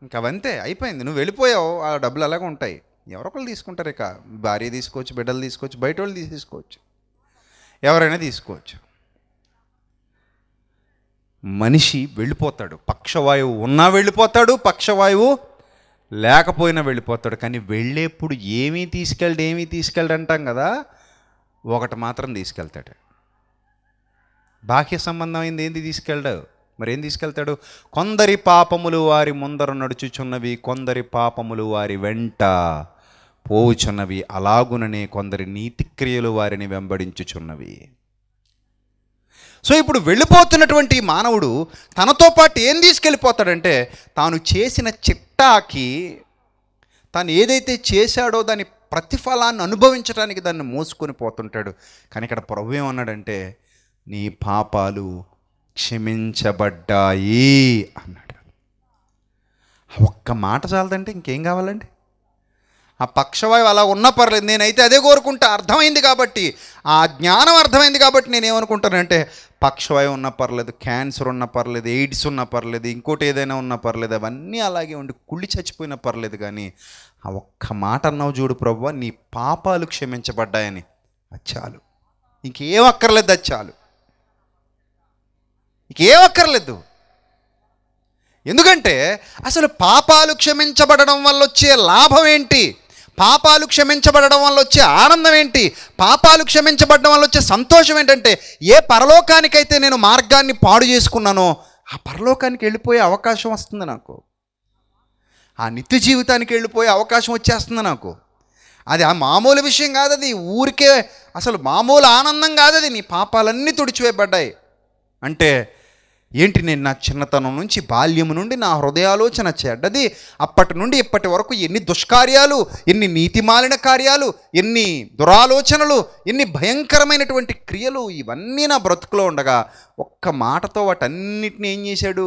ఇంకా అవంతే అయిపోయింది నువ్వు వెళ్ళిపోయావు ఆ డబ్బులు అలాగే ఉంటాయి ఎవరొకరు తీసుకుంటారు ఇక భార్య తీసుకోవచ్చు బిడ్డలు తీసుకోవచ్చు బయట వాళ్ళు తీసుకోవచ్చు ఎవరైనా తీసుకోవచ్చు మనిషి వెళ్ళిపోతాడు పక్షవాయువు ఉన్నా వెళ్ళిపోతాడు పక్షవాయువు లేకపోయినా వెళ్ళిపోతాడు కానీ వెళ్ళేప్పుడు ఏమీ తీసుకెళ్ళడు ఏమీ అంటాం కదా ఒకటి మాత్రం తీసుకెళ్తాడు బాహ్య సంబంధమైంది ఏంది తీసుకెళ్ళాడు మరి ఏం తీసుకెళ్తాడు కొందరి పాపములు వారి ముందర నడుచుచున్నవి కొందరి పాపములు వారి వెంట పోవుచున్నవి అలాగుననే కొందరి నీతిక్రియలు వారిని వెంబడించుచున్నవి సో ఇప్పుడు వెళ్ళిపోతున్నటువంటి మానవుడు తనతో పాటు ఏం తీసుకెళ్ళిపోతాడంటే తాను చేసిన చిట్టాకి తను ఏదైతే చేశాడో దాని ప్రతిఫలాన్ని అనుభవించడానికి దాన్ని మోసుకొని పోతుంటాడు కానీ ఇక్కడ ప్రభు ఏమన్నాడంటే నీ పాపాలు క్షమించబడ్డాయి అన్నాడు ఒక్క మాట చాలదంటే ఇంకేం కావాలండి ఆ పక్షవాయువు అలా ఉన్నా పర్లేదు నేనైతే అదే కోరుకుంటా అర్థమైంది కాబట్టి ఆ జ్ఞానం అర్థమైంది కాబట్టి నేనేమనుకుంటానంటే పక్షవాయువు ఉన్నా పర్లేదు క్యాన్సర్ ఉన్నా పర్లేదు ఎయిడ్స్ ఉన్నా పర్లేదు ఇంకోటి ఏదైనా ఉన్నా పర్లేదు అవన్నీ అలాగే ఉండి కుళ్ళి చచ్చిపోయినా పర్లేదు కానీ ఆ ఒక్క మాట అన్నావు చూడు ప్రభు నీ పాపాలు క్షమించబడ్డాయని అది చాలు ఇంకేం అక్కర్లేదు అది చాలు నీకేం అక్కర్లేదు ఎందుకంటే అసలు పాపాలు క్షమించబడడం వల్ల వచ్చే లాభం ఏంటి పాపాలు క్షమించబడడం వల్ల వచ్చే ఆనందం ఏంటి పాపాలు క్షమించబడడం వల్ల వచ్చే సంతోషం ఏంటంటే ఏ పరలోకానికైతే నేను మార్గాన్ని పాడు చేసుకున్నానో ఆ పరలోకానికి వెళ్ళిపోయే అవకాశం వస్తుంది నాకు ఆ నిత్య జీవితానికి వెళ్ళిపోయే అవకాశం వచ్చేస్తుంది నాకు అది ఆ మామూలు విషయం కాదు అది ఊరికే అసలు మామూలు ఆనందం కాదు అది నీ పాపాలన్నీ తుడిచివేయబడ్డాయి అంటే ఏంటి నేను నా చిన్నతనం నుంచి బాల్యం నుండి నా హృదయాలోచన చెడ్డది అప్పటి నుండి ఇప్పటి వరకు ఎన్ని దుష్కార్యాలు ఎన్ని నీతిమాలిన కార్యాలు ఎన్ని దురాలోచనలు ఎన్ని భయంకరమైనటువంటి క్రియలు ఇవన్నీ నా బ్రతుకులో ఉండగా ఒక్క మాటతో వాటన్నిటిని ఏం చేశాడు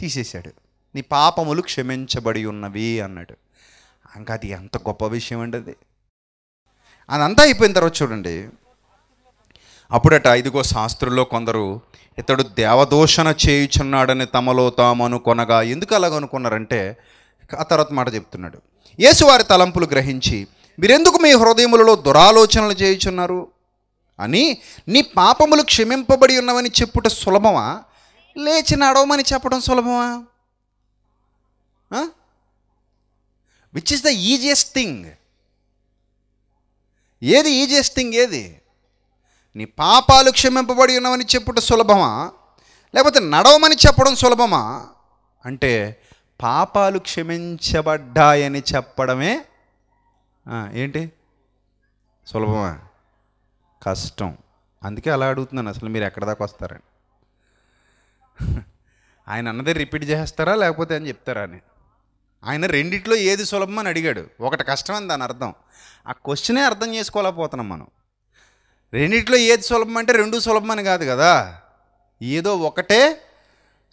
తీసేశాడు నీ పాపములు క్షమించబడి ఉన్నవి అన్నాడు ఇంకా అది ఎంత గొప్ప విషయం అండి అది అదంతా అయిపోయిన తర్వాత చూడండి అప్పుడట ఐదుగో శాస్త్రుల్లో కొందరు ఇతడు దేవదోషణ చేయుచున్నాడని తమలో తాము అనుకొనగా ఎందుకు అలాగనుకున్నారంటే అనుకున్నారంటే ఆ తర్వాత మాట చెప్తున్నాడు యేసు వారి తలంపులు గ్రహించి మీరెందుకు మీ హృదయములలో దురాలోచనలు చేయుచున్నారు అని నీ పాపములు క్షమింపబడి ఉన్నవని చెప్పుట సులభమా లేచి నడవమని చెప్పడం సులభమా which is the easiest thing ఏది ఈజియస్ట్ థింగ్ ఏది నీ పాపాలు క్షమింపబడి ఉన్నవని చెప్పుట సులభమా లేకపోతే నడవమని చెప్పడం సులభమా అంటే పాపాలు క్షమించబడ్డాయని చెప్పడమే ఏంటి సులభమా కష్టం అందుకే అలా అడుగుతున్నాను అసలు మీరు ఎక్కడ దాకా వస్తారని ఆయన అన్నదే రిపీట్ చేస్తారా లేకపోతే అని చెప్తారా అని ఆయన రెండిట్లో ఏది సులభం అని అడిగాడు ఒకటి కష్టం అని దాని అర్థం ఆ క్వశ్చనే అర్థం చేసుకోలేకపోతున్నాం మనం రెండింటిలో ఏది సులభం అంటే రెండు సులభం అని కాదు కదా ఏదో ఒకటే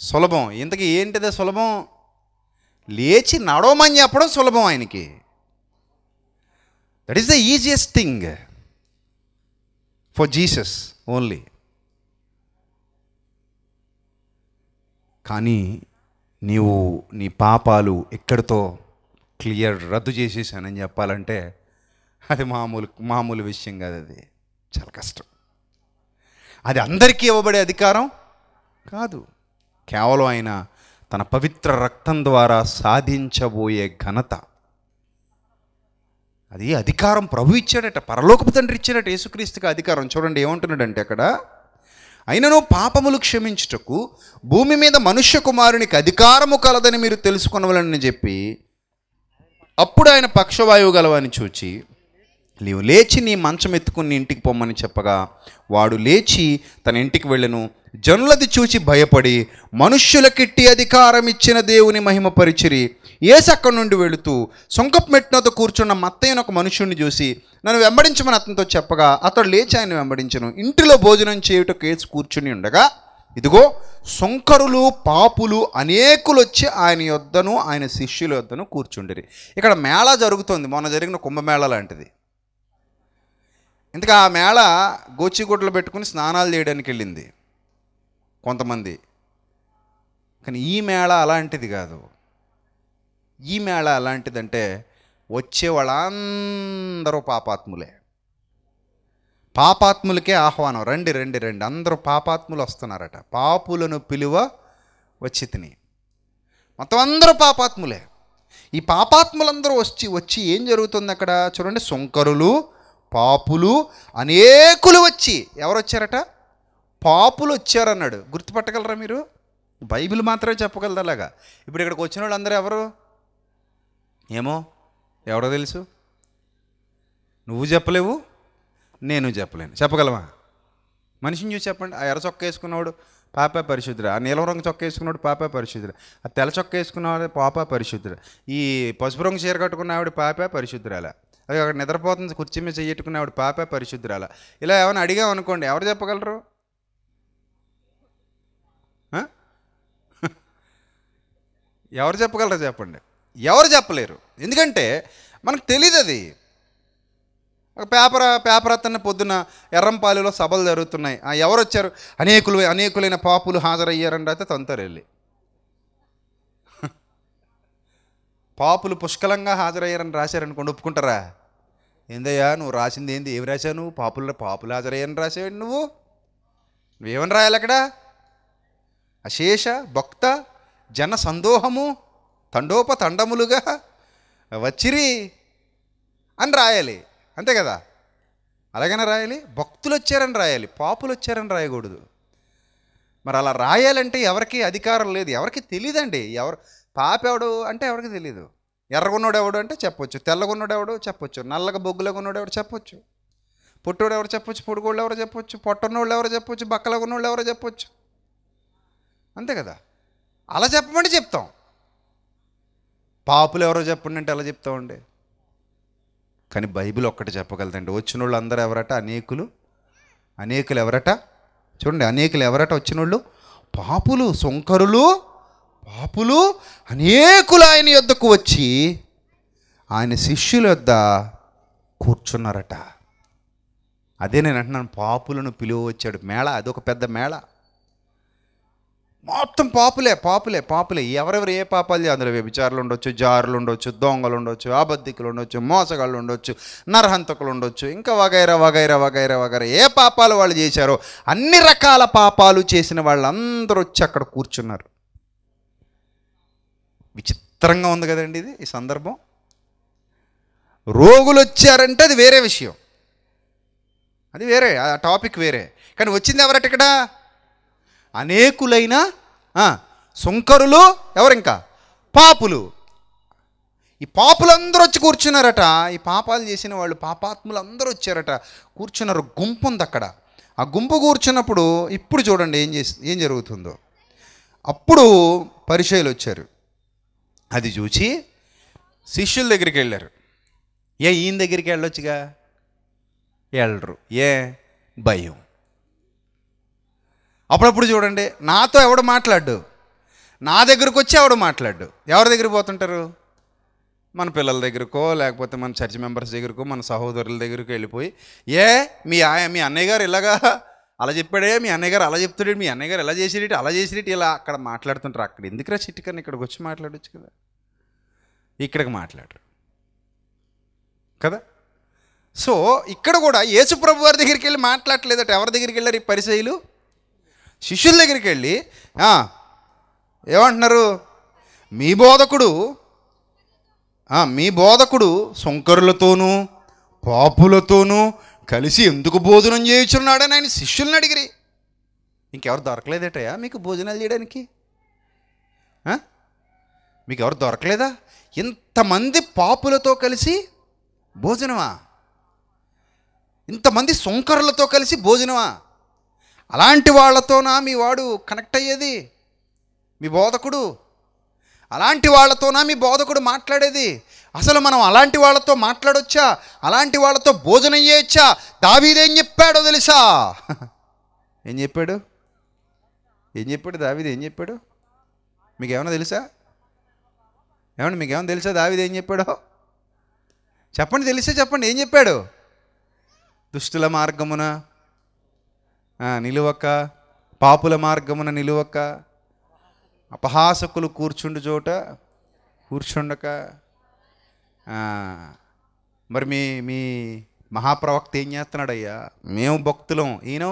సులభం ఇంతకీ ఏంటిదే సులభం లేచి నడవమని చెప్పడం సులభం ఆయనకి that is the easiest thing for Jesus only కానీ నీవు నీ పాపాలు ఎక్కడితో క్లియర్ రద్దు చేసేసానని చెప్పాలంటే అది మామూలు మామూలు విషయం కాదు అది చాలా కష్టం అది అందరికీ ఇవ్వబడే అధికారం కాదు కేవలం ఆయన తన పవిత్ర రక్తం ద్వారా సాధించబోయే ఘనత అది అధికారం ప్రభు ఇచ్చాడట పరలోకపు తండ్రి ఇచ్చాడట యేసుక్రీస్తుకి అధికారం చూడండి ఏమంటున్నాడంటే అక్కడ అయినను పాపములు క్షమించుటకు భూమి మీద మనుష్య కుమారునికి అధికారము కలదని మీరు తెలుసుకునవలని చెప్పి అప్పుడు ఆయన పక్షవాయువు గలవని చూచి లేవు లేచి నీ మంచం ఎత్తుకుని ఇంటికి పొమ్మని చెప్పగా వాడు లేచి తన ఇంటికి వెళ్ళను జనులది చూచి భయపడి మనుష్యులకిట్టి అధికారం ఇచ్చిన దేవుని మహిమపరిచిరి ఏసు అక్కడి నుండి వెళుతూ సొంకపు మెట్టినతో కూర్చున్న మత్తయ్యను ఒక మనుషుణ్ణి చూసి నన్ను వెంబడించమని అతనితో చెప్పగా అతడు లేచి ఆయన వెంబడించను ఇంటిలో భోజనం చేయుట కేసు కూర్చుని ఉండగా ఇదిగో సొంకరులు పాపులు అనేకులు వచ్చి ఆయన యొద్దను ఆయన శిష్యుల యొద్దను కూర్చుండరి ఇక్కడ మేళా జరుగుతుంది మొన్న జరిగిన కుంభమేళ లాంటిది ఇందుకు ఆ మేళ గోచిగుడ్డలు పెట్టుకుని స్నానాలు చేయడానికి వెళ్ళింది కొంతమంది కానీ ఈ మేళ అలాంటిది కాదు ఈ మేళ అలాంటిదంటే వచ్చే వాళ్ళందరూ పాపాత్ములే పాపాత్ములకే ఆహ్వానం రండి రండి రండి అందరూ పాపాత్ములు వస్తున్నారట పాపులను పిలువ వచ్చి తిని మొత్తం అందరూ పాపాత్ములే ఈ పాపాత్ములందరూ వచ్చి వచ్చి ఏం జరుగుతుంది అక్కడ చూడండి సుంకరులు పాపులు అనేకులు వచ్చి ఎవరు వచ్చారట పాపులు వచ్చారన్నాడు గుర్తుపట్టగలరా మీరు బైబిల్ మాత్రమే చెప్పగలదు అలాగా ఇప్పుడు ఇక్కడికి వచ్చిన వాళ్ళు అందరూ ఎవరు ఏమో ఎవరో తెలుసు నువ్వు చెప్పలేవు నేను చెప్పలేను చెప్పగలవా మనిషిని చూసి చెప్పండి ఆ ఎర్ర చొక్క వేసుకున్నవాడు పాప పరిశుద్ధుడు ఆ నీలం రంగు చొక్క వేసుకున్నవాడు పాప పరిశుద్ధుడు ఆ తెల చొక్క వేసుకున్నవాడు పాప పరిశుద్ధుడు ఈ పసుపు రంగు చీర కట్టుకున్న ఆవిడ పాప పరిశుద్ధురాలా అది అక్కడ నిద్రపోతుంది కుర్చీ మీద చెయ్యట్టుకుని ఆవిడ పాప పరిశుద్ధురాల ఇలా ఏమైనా అడిగాం అనుకోండి ఎవరు చెప్పగలరు ఎవరు చెప్పగలరు చెప్పండి ఎవరు చెప్పలేరు ఎందుకంటే మనకు తెలియదు అది ఒక పేపర్ పేపర్ అతన్ని పొద్దున ఎర్రంపాలిలో సభలు జరుగుతున్నాయి ఆ ఎవరు వచ్చారు అనేకులు అనేకులైన పాపులు హాజరయ్యారని అయితే తొంతరు వెళ్ళి పాపులు పుష్కలంగా హాజరయ్యారని రాశారనుకోండి ఒప్పుకుంటారా ఏందయ్యా నువ్వు రాసింది ఏంది ఏమి రాశావు నువ్వు పాపుల పాపులాజరయ్యని రాసావండి నువ్వు నువ్వేమని రాయాలి అక్కడ అశేష భక్త జన సందోహము తండోపతండములుగా వచ్చిరి అని రాయాలి అంతే కదా అలాగనే రాయాలి భక్తులు వచ్చారని రాయాలి పాపులు వచ్చారని రాయకూడదు మరి అలా రాయాలంటే ఎవరికి అధికారం లేదు ఎవరికి తెలియదండి ఎవరు పాపెవడు అంటే ఎవరికి తెలియదు ఎర్రగున్నోడు ఎవడు అంటే చెప్పొచ్చు తెల్లగున్నోడు ఎవడు చెప్పొచ్చు నల్లగా బొగ్గులో ఉన్నోడు ఎవడు చెప్పొచ్చు పుట్టోడు ఎవరు చెప్పొచ్చు పొడుగోళ్ళు ఎవరు చెప్పొచ్చు పొట్టన్నోళ్ళు ఎవరు చెప్పొచ్చు బక్కలకు ఉన్నోళ్ళు ఎవరు చెప్పొచ్చు అంతే కదా అలా చెప్పమంటే చెప్తాం పాపులు ఎవరో చెప్పండి అంటే అలా చెప్తామండి కానీ బైబిల్ ఒక్కటి చెప్పగలదండి వచ్చిన వాళ్ళు అందరూ ఎవరట అనేకులు అనేకులు ఎవరట చూడండి అనేకులు ఎవరట వచ్చిన వాళ్ళు పాపులు సుంకరులు పాపులు అనేకులు ఆయన యొద్దకు వచ్చి ఆయన శిష్యుల యొద్ద కూర్చున్నారట అదే నేను అంటున్నాను పాపులను పిలువచ్చాడు మేళ అదొక పెద్ద మేళ మొత్తం పాపులే పాపులే పాపులే ఎవరెవరు ఏ పాపాలు అందులో వ్యభిచారులు ఉండొచ్చు జారులు ఉండొచ్చు దొంగలు ఉండొచ్చు అబద్ధికులు ఉండొచ్చు మోసగాళ్ళు ఉండొచ్చు నరహంతకులు ఉండొచ్చు ఇంకా వగైరా వగైరా వగైరా వగైరా ఏ పాపాలు వాళ్ళు చేశారో అన్ని రకాల పాపాలు చేసిన వాళ్ళందరూ వచ్చి అక్కడ కూర్చున్నారు విచిత్రంగా ఉంది కదండి ఇది ఈ సందర్భం రోగులు వచ్చారంటే అది వేరే విషయం అది వేరే ఆ టాపిక్ వేరే కానీ వచ్చింది ఎవరట ఇక్కడ అనేకులైన సుంకరులు ఎవరింకా పాపులు ఈ పాపులందరూ వచ్చి కూర్చున్నారట ఈ పాపాలు చేసిన వాళ్ళు పాపాత్ములు అందరూ వచ్చారట కూర్చున్నారు గుంపు ఉంది అక్కడ ఆ గుంపు కూర్చున్నప్పుడు ఇప్పుడు చూడండి ఏం చేసి ఏం జరుగుతుందో అప్పుడు పరిచయలు వచ్చారు అది చూసి శిష్యుల దగ్గరికి వెళ్ళారు ఏ ఈయన దగ్గరికి వెళ్ళొచ్చుగా వెళ్ళరు ఏ భయం అప్పుడప్పుడు చూడండి నాతో ఎవడు మాట్లాడు నా దగ్గరకు వచ్చి ఎవడు మాట్లాడు ఎవరి దగ్గరికి పోతుంటారు మన పిల్లల దగ్గరకో లేకపోతే మన చర్చ్ మెంబర్స్ దగ్గరకో మన సహోదరుల దగ్గరకు వెళ్ళిపోయి ఏ మీ ఆయ మీ అన్నయ్య గారు ఇలాగా అలా చెప్పాడే మీ అన్నయ్య గారు అలా చెప్తాడు మీ అన్నయ్య గారు ఎలా చేసేటి అలా చేసేటి ఇలా అక్కడ మాట్లాడుతుంటారు అక్కడ ఎందుకురా కన్నా ఇక్కడికి వచ్చి మాట్లాడచ్చు కదా ఇక్కడికి మాట్లాడరు కదా సో ఇక్కడ కూడా యేసుప్రభు వారి దగ్గరికి వెళ్ళి మాట్లాడలేదట ఎవరి దగ్గరికి వెళ్ళారు ఈ పరిశైలు శిష్యుల దగ్గరికి వెళ్ళి ఏమంటున్నారు మీ బోధకుడు మీ బోధకుడు శంకరులతోనూ పాపులతోనూ కలిసి ఎందుకు భోజనం చేయించున్నాడని ఆయన శిష్యుల్ని అడిగిరి ఇంకెవరు దొరకలేదేటయా మీకు భోజనాలు చేయడానికి మీకు ఎవరు దొరకలేదా ఇంతమంది పాపులతో కలిసి భోజనమా ఇంతమంది సుంకరులతో కలిసి భోజనమా అలాంటి వాళ్ళతోనా మీ వాడు కనెక్ట్ అయ్యేది మీ బోధకుడు అలాంటి వాళ్ళతోనా మీ బోధకుడు మాట్లాడేది అసలు మనం అలాంటి వాళ్ళతో మాట్లాడొచ్చా అలాంటి వాళ్ళతో భోజనం చేయొచ్చా దావీదేం చెప్పాడో తెలుసా ఏం చెప్పాడు ఏం చెప్పాడు దావీది ఏం చెప్పాడు మీకు ఏమైనా తెలుసా ఏమన్నా మీకు ఏమైనా తెలుసా దావీది ఏం చెప్పాడో చెప్పండి తెలిసే చెప్పండి ఏం చెప్పాడు దుష్టుల మార్గమున నిలువక పాపుల మార్గమున నిలువక అపహాసకులు కూర్చుండు చోట కూర్చుండక మరి మీ మీ మహాప్రవక్త ఏం చేస్తున్నాడయ్యా మేము భక్తులం ఈయన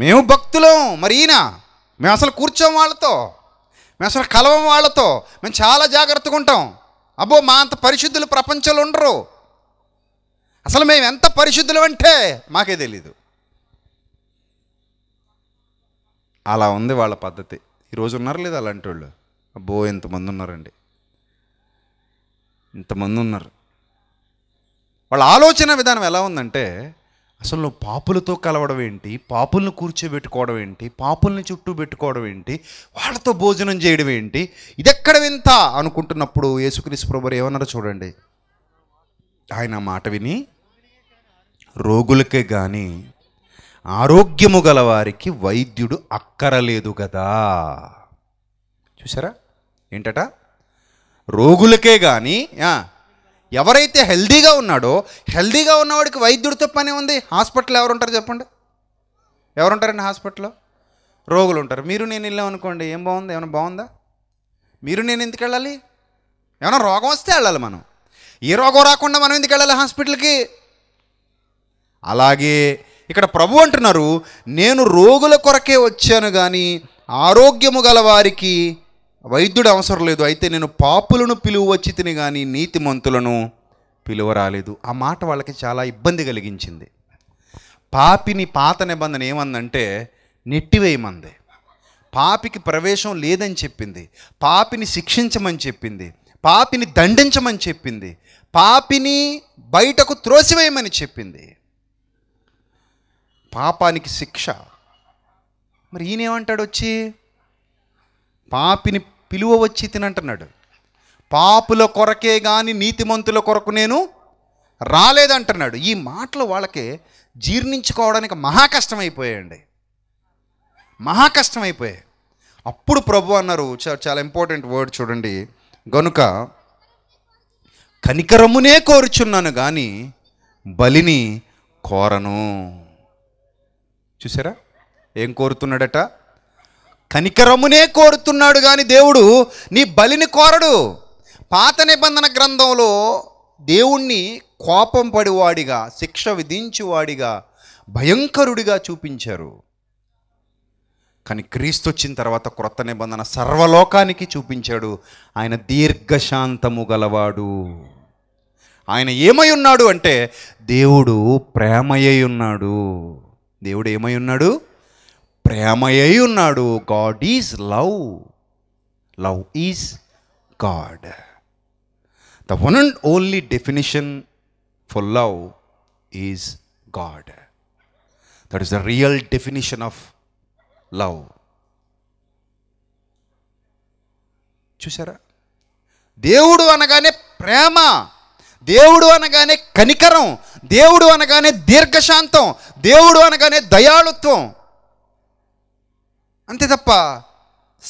మేము భక్తులం మరి ఈయన మేము అసలు కూర్చోం వాళ్ళతో మేము అసలు కలవం వాళ్ళతో మేము చాలా జాగ్రత్తగా ఉంటాం అబ్బో మా అంత పరిశుద్ధులు ప్రపంచంలో ఉండరు అసలు మేము ఎంత పరిశుద్ధులు అంటే మాకే తెలీదు అలా ఉంది వాళ్ళ పద్ధతి ఈరోజు ఉన్నారు లేదు అలాంటి వాళ్ళు అబ్బో ఎంతమంది ఉన్నారండి ఇంతమంది ఉన్నారు వాళ్ళ ఆలోచన విధానం ఎలా ఉందంటే అసలు పాపులతో కలవడం ఏంటి పాపులను కూర్చోబెట్టుకోవడం ఏంటి పాపుల్ని చుట్టూ పెట్టుకోవడం ఏంటి వాళ్ళతో భోజనం చేయడం ఏంటి ఇదెక్కడ వింత అనుకుంటున్నప్పుడు యేసుక్రీస్తు ప్రభు ఏమన్నారో చూడండి ఆయన మాట విని రోగులకే కానీ ఆరోగ్యము గలవారికి వైద్యుడు అక్కరలేదు కదా చూసారా ఏంటట రోగులకే కానీ ఎవరైతే హెల్దీగా ఉన్నాడో హెల్దీగా ఉన్నవాడికి వైద్యుడితో పని ఉంది హాస్పిటల్ ఎవరుంటారు చెప్పండి ఎవరుంటారండి హాస్పిటల్లో రోగులు ఉంటారు మీరు నేను వెళ్ళాం అనుకోండి ఏం బాగుంది ఏమైనా బాగుందా మీరు నేను ఎందుకు వెళ్ళాలి ఏమైనా రోగం వస్తే వెళ్ళాలి మనం ఏ రోగం రాకుండా మనం ఎందుకు వెళ్ళాలి హాస్పిటల్కి అలాగే ఇక్కడ ప్రభు అంటున్నారు నేను రోగుల కొరకే వచ్చాను కానీ ఆరోగ్యము గల వారికి వైద్యుడు అవసరం లేదు అయితే నేను పాపులను పిలువ వచ్చి తిని కానీ నీతిమంతులను పిలువ రాలేదు ఆ మాట వాళ్ళకి చాలా ఇబ్బంది కలిగించింది పాపిని పాత నిబంధన ఏమందంటే నెట్టివేయమంది పాపికి ప్రవేశం లేదని చెప్పింది పాపిని శిక్షించమని చెప్పింది పాపిని దండించమని చెప్పింది పాపిని బయటకు త్రోసివేయమని చెప్పింది పాపానికి శిక్ష మరి ఈయనేమంటాడు వచ్చి పాపిని పిలువ వచ్చి తినంటున్నాడు పాపుల కొరకే కానీ నీతిమంతుల కొరకు నేను రాలేదంటున్నాడు ఈ మాటలు వాళ్ళకి జీర్ణించుకోవడానికి మహా కష్టమైపోయాయండి మహా కష్టమైపోయాయి అప్పుడు ప్రభు అన్నారు చాలా ఇంపార్టెంట్ వర్డ్ చూడండి గనుక కనికరమునే కోరుచున్నాను కానీ బలిని కోరను చూసారా ఏం కోరుతున్నాడట కనికరమునే కోరుతున్నాడు కానీ దేవుడు నీ బలిని కోరడు పాత నిబంధన గ్రంథంలో దేవుణ్ణి కోపం పడివాడిగా శిక్ష విధించువాడిగా భయంకరుడిగా చూపించారు కానీ క్రీస్తు వచ్చిన తర్వాత క్రొత్త నిబంధన సర్వలోకానికి చూపించాడు ఆయన దీర్ఘశాంతము గలవాడు ఆయన ఏమై ఉన్నాడు అంటే దేవుడు ప్రేమయ్యున్నాడు ఉన్నాడు దేవుడు ఏమై ఉన్నాడు అయి ఉన్నాడు God is love love is God the one and only definition for love is God that is the real definition of love చూసారా దేవుడు అనగానే ప్రేమ దేవుడు అనగానే కనికరం దేవుడు అనగానే దీర్ఘశాంతం దేవుడు అనగానే దయాళుత్వం అంతే తప్ప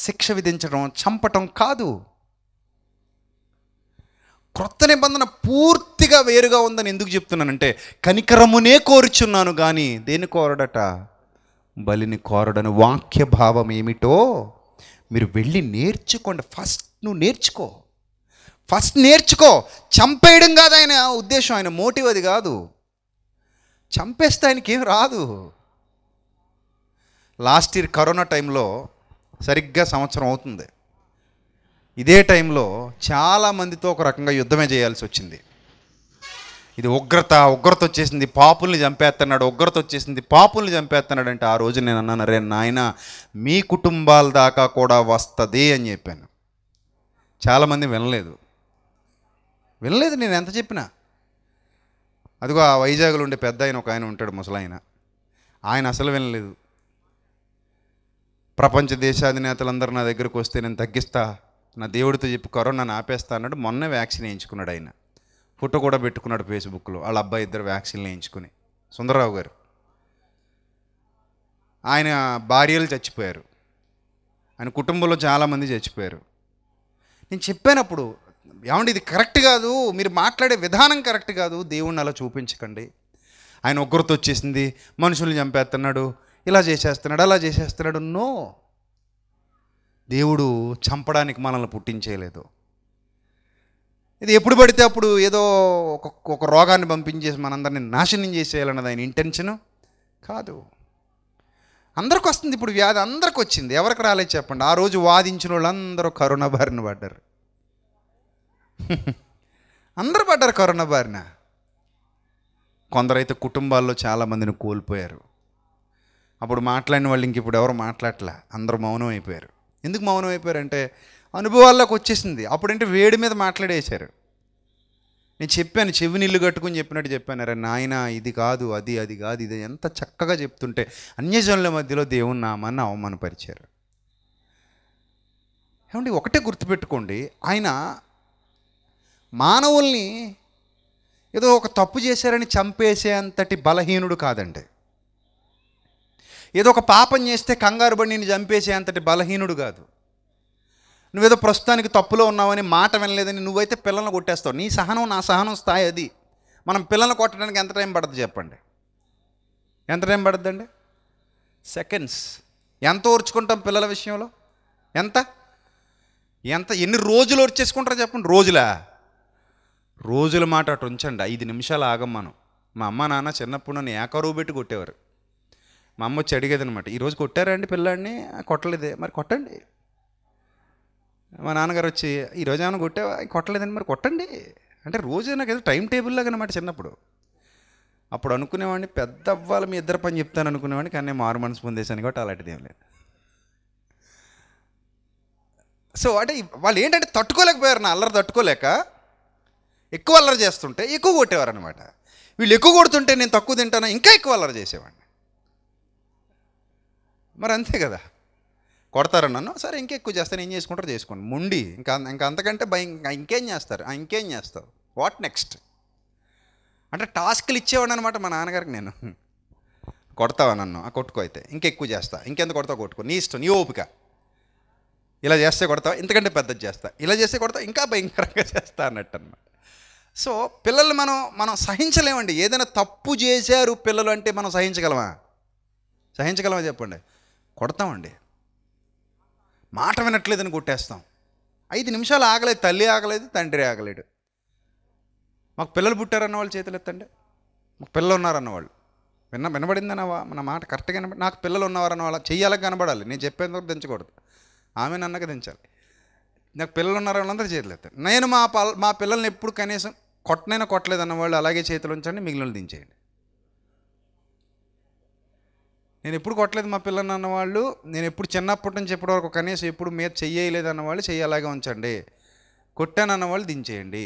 శిక్ష విధించడం చంపటం కాదు క్రొత్త నిబంధన పూర్తిగా వేరుగా ఉందని ఎందుకు చెప్తున్నానంటే కనికరమునే కోరుచున్నాను కానీ దేని కోరడట బలిని కోరడని వాక్య భావం ఏమిటో మీరు వెళ్ళి నేర్చుకోండి ఫస్ట్ నువ్వు నేర్చుకో ఫస్ట్ నేర్చుకో చంపేయడం కాదు ఆయన ఉద్దేశం ఆయన మోటివ్ అది కాదు చంపేస్తే ఆయనకి ఏం రాదు లాస్ట్ ఇయర్ కరోనా టైంలో సరిగ్గా సంవత్సరం అవుతుంది ఇదే టైంలో చాలామందితో ఒక రకంగా యుద్ధమే చేయాల్సి వచ్చింది ఇది ఉగ్రత ఉగ్రత వచ్చేసింది పాపుల్ని చంపేస్తున్నాడు ఉగ్రత వచ్చేసింది పాపుల్ని చంపేస్తున్నాడు అంటే ఆ రోజు నేను అన్నాను రే నాయన మీ కుటుంబాల దాకా కూడా వస్తుంది అని చెప్పాను చాలామంది వినలేదు వినలేదు నేను ఎంత చెప్పినా అదిగో ఆ వైజాగ్లో ఉండే పెద్ద ఆయన ఒక ఆయన ఉంటాడు ముసలాయన ఆయన అసలు వినలేదు ప్రపంచ దేశాధినేతలందరూ నా దగ్గరకు వస్తే నేను తగ్గిస్తా నా దేవుడితో చెప్పి నన్ను ఆపేస్తా అన్నాడు మొన్న వ్యాక్సిన్ వేయించుకున్నాడు ఆయన ఫోటో కూడా పెట్టుకున్నాడు ఫేస్బుక్లో వాళ్ళ అబ్బాయి ఇద్దరు వ్యాక్సిన్ వేయించుకుని సుందరరావు గారు ఆయన భార్యలు చచ్చిపోయారు ఆయన కుటుంబంలో చాలామంది చచ్చిపోయారు నేను చెప్పానప్పుడు ఏమండి ఇది కరెక్ట్ కాదు మీరు మాట్లాడే విధానం కరెక్ట్ కాదు దేవుణ్ణి అలా చూపించకండి ఆయన ఒక్కరితో వచ్చేసింది మనుషుల్ని చంపేస్తున్నాడు ఇలా చేసేస్తున్నాడు అలా చేసేస్తున్నాడు నో దేవుడు చంపడానికి మనల్ని పుట్టించేయలేదు ఇది ఎప్పుడు పడితే అప్పుడు ఏదో ఒక ఒక రోగాన్ని పంపించేసి మనందరినీ నాశనం చేసేయాలన్నది ఆయన ఇంటెన్షన్ కాదు అందరికి వస్తుంది ఇప్పుడు వ్యాధి అందరికి వచ్చింది ఎవరికి రాలేదు చెప్పండి ఆ రోజు వాదించిన వాళ్ళందరూ కరోనా బారిన పడ్డారు అందరు పడ్డారు కరోనా బారిన కొందరైతే కుటుంబాల్లో చాలామందిని కోల్పోయారు అప్పుడు మాట్లాడిన వాళ్ళు ఇంక ఇప్పుడు ఎవరు మాట్లాడలే అందరూ మౌనం అయిపోయారు ఎందుకు మౌనం అయిపోయారంటే అనుభవాల్లోకి వచ్చేసింది అప్పుడంటే వేడి మీద మాట్లాడేశారు నేను చెప్పాను చెవి నీళ్ళు కట్టుకుని చెప్పినట్టు చెప్పాను అరే నాయన ఇది కాదు అది అది కాదు ఇది ఎంత చక్కగా చెప్తుంటే అన్యజనుల మధ్యలో దేవుని నామాన్ని అవమానపరిచారు ఏమండి ఒకటే గుర్తుపెట్టుకోండి ఆయన మానవుల్ని ఏదో ఒక తప్పు చేశారని చంపేసే అంతటి బలహీనుడు కాదండి ఏదో ఒక పాపం చేస్తే కంగారు పడి నేను చంపేసే అంతటి బలహీనుడు కాదు నువ్వేదో ప్రస్తుతానికి తప్పులో ఉన్నావని మాట వినలేదని నువ్వైతే పిల్లల్ని కొట్టేస్తావు నీ సహనం నా సహనం స్థాయి అది మనం పిల్లల్ని కొట్టడానికి ఎంత టైం పడుతుంది చెప్పండి ఎంత టైం పడుతుందండి సెకండ్స్ ఎంత ఓర్చుకుంటాం పిల్లల విషయంలో ఎంత ఎంత ఎన్ని రోజులు ఓర్చేసుకుంటారో చెప్పండి రోజులా రోజుల మాట అటు ఉంచండి ఐదు నిమిషాలు ఆగం మనం మా అమ్మ నాన్న చిన్నప్పుడు నన్ను ఏకరువు పెట్టి కొట్టేవారు మా అమ్మ వచ్చి అడిగేది అనమాట ఈరోజు కొట్టారండి పిల్లాడిని కొట్టలేదే మరి కొట్టండి మా నాన్నగారు వచ్చి ఈరోజు ఏమైనా కొట్టావా కొట్టలేదండి మరి కొట్టండి అంటే రోజు నాకు ఏదో టైం టేబుల్ లాగా అనమాట చిన్నప్పుడు అప్పుడు అనుకునేవాడిని పెద్ద అవ్వాలి మీ ఇద్దరు పని చెప్తాను అనుకునేవాడిని కానీ నేను మారు మనసు పొందేశాను కాబట్టి అలాంటిది ఏం లేదు సో అంటే వాళ్ళు ఏంటంటే తట్టుకోలేకపోయారు నా అల్లరి తట్టుకోలేక ఎక్కువ అల్లరి చేస్తుంటే ఎక్కువ కొట్టేవారు అనమాట వీళ్ళు ఎక్కువ కొడుతుంటే నేను తక్కువ తింటాను ఇంకా ఎక్కువ అల్లరి చేసేవాడిని మరి అంతే కదా కొడతారు నన్ను సరే ఇంకెక్కువ చేస్తాను ఏం చేసుకుంటారు చేసుకోండి ముండి ఇంకా ఇంకా అంతకంటే భయం ఇంకేం చేస్తారు ఇంకేం చేస్తావు వాట్ నెక్స్ట్ అంటే టాస్క్లు ఇచ్చేవాడు అనమాట మా నాన్నగారికి నేను కొడతావా నన్ను ఆ కొట్టుకో అయితే ఇంకెక్కువ చేస్తా ఇంకెంత కొడతావు కొట్టుకో నీ ఇష్టం నీ ఓపిక ఇలా చేస్తే కొడతావా ఇంతకంటే పెద్దది చేస్తా ఇలా చేస్తే కొడతావు ఇంకా భయంకరంగా చేస్తా అన్నట్టు అనమాట సో పిల్లలు మనం మనం సహించలేమండి ఏదైనా తప్పు చేశారు పిల్లలు అంటే మనం సహించగలమా సహించగలమా చెప్పండి కొడతామండి మాట వినట్లేదని కొట్టేస్తాం ఐదు నిమిషాలు ఆగలేదు తల్లి ఆగలేదు తండ్రి ఆగలేడు మాకు పిల్లలు పుట్టారన్న వాళ్ళు చేతులు ఎత్తండి మాకు పిల్లలు ఉన్నారన్న వాళ్ళు విన్న వినబడిందన్న మన మాట కరెక్ట్గా వినబడి నాకు పిల్లలు ఉన్నవారన్న వాళ్ళ చెయ్యాలకు కనబడాలి నేను చెప్పేంతవరకు దించకూడదు ఆమె నన్నక దించాలి నాకు పిల్లలు ఉన్నారు వాళ్ళందరూ చేతులు ఎత్తండి నేను మా మా పిల్లల్ని ఎప్పుడు కనీసం కొట్టనైనా కొట్టలేదన్న వాళ్ళు అలాగే చేతులు ఉంచండి మిగిలిన దించేయండి నేను ఎప్పుడు కొట్టలేదు మా పిల్లని అన్నవాళ్ళు నేను ఎప్పుడు చిన్నప్పటి నుంచి ఎప్పటి వరకు కనీసం ఎప్పుడు మీద చెయ్యలేదు అన్నవాళ్ళు చెయ్యలాగే ఉంచండి కొట్టానన్న వాళ్ళు దించేయండి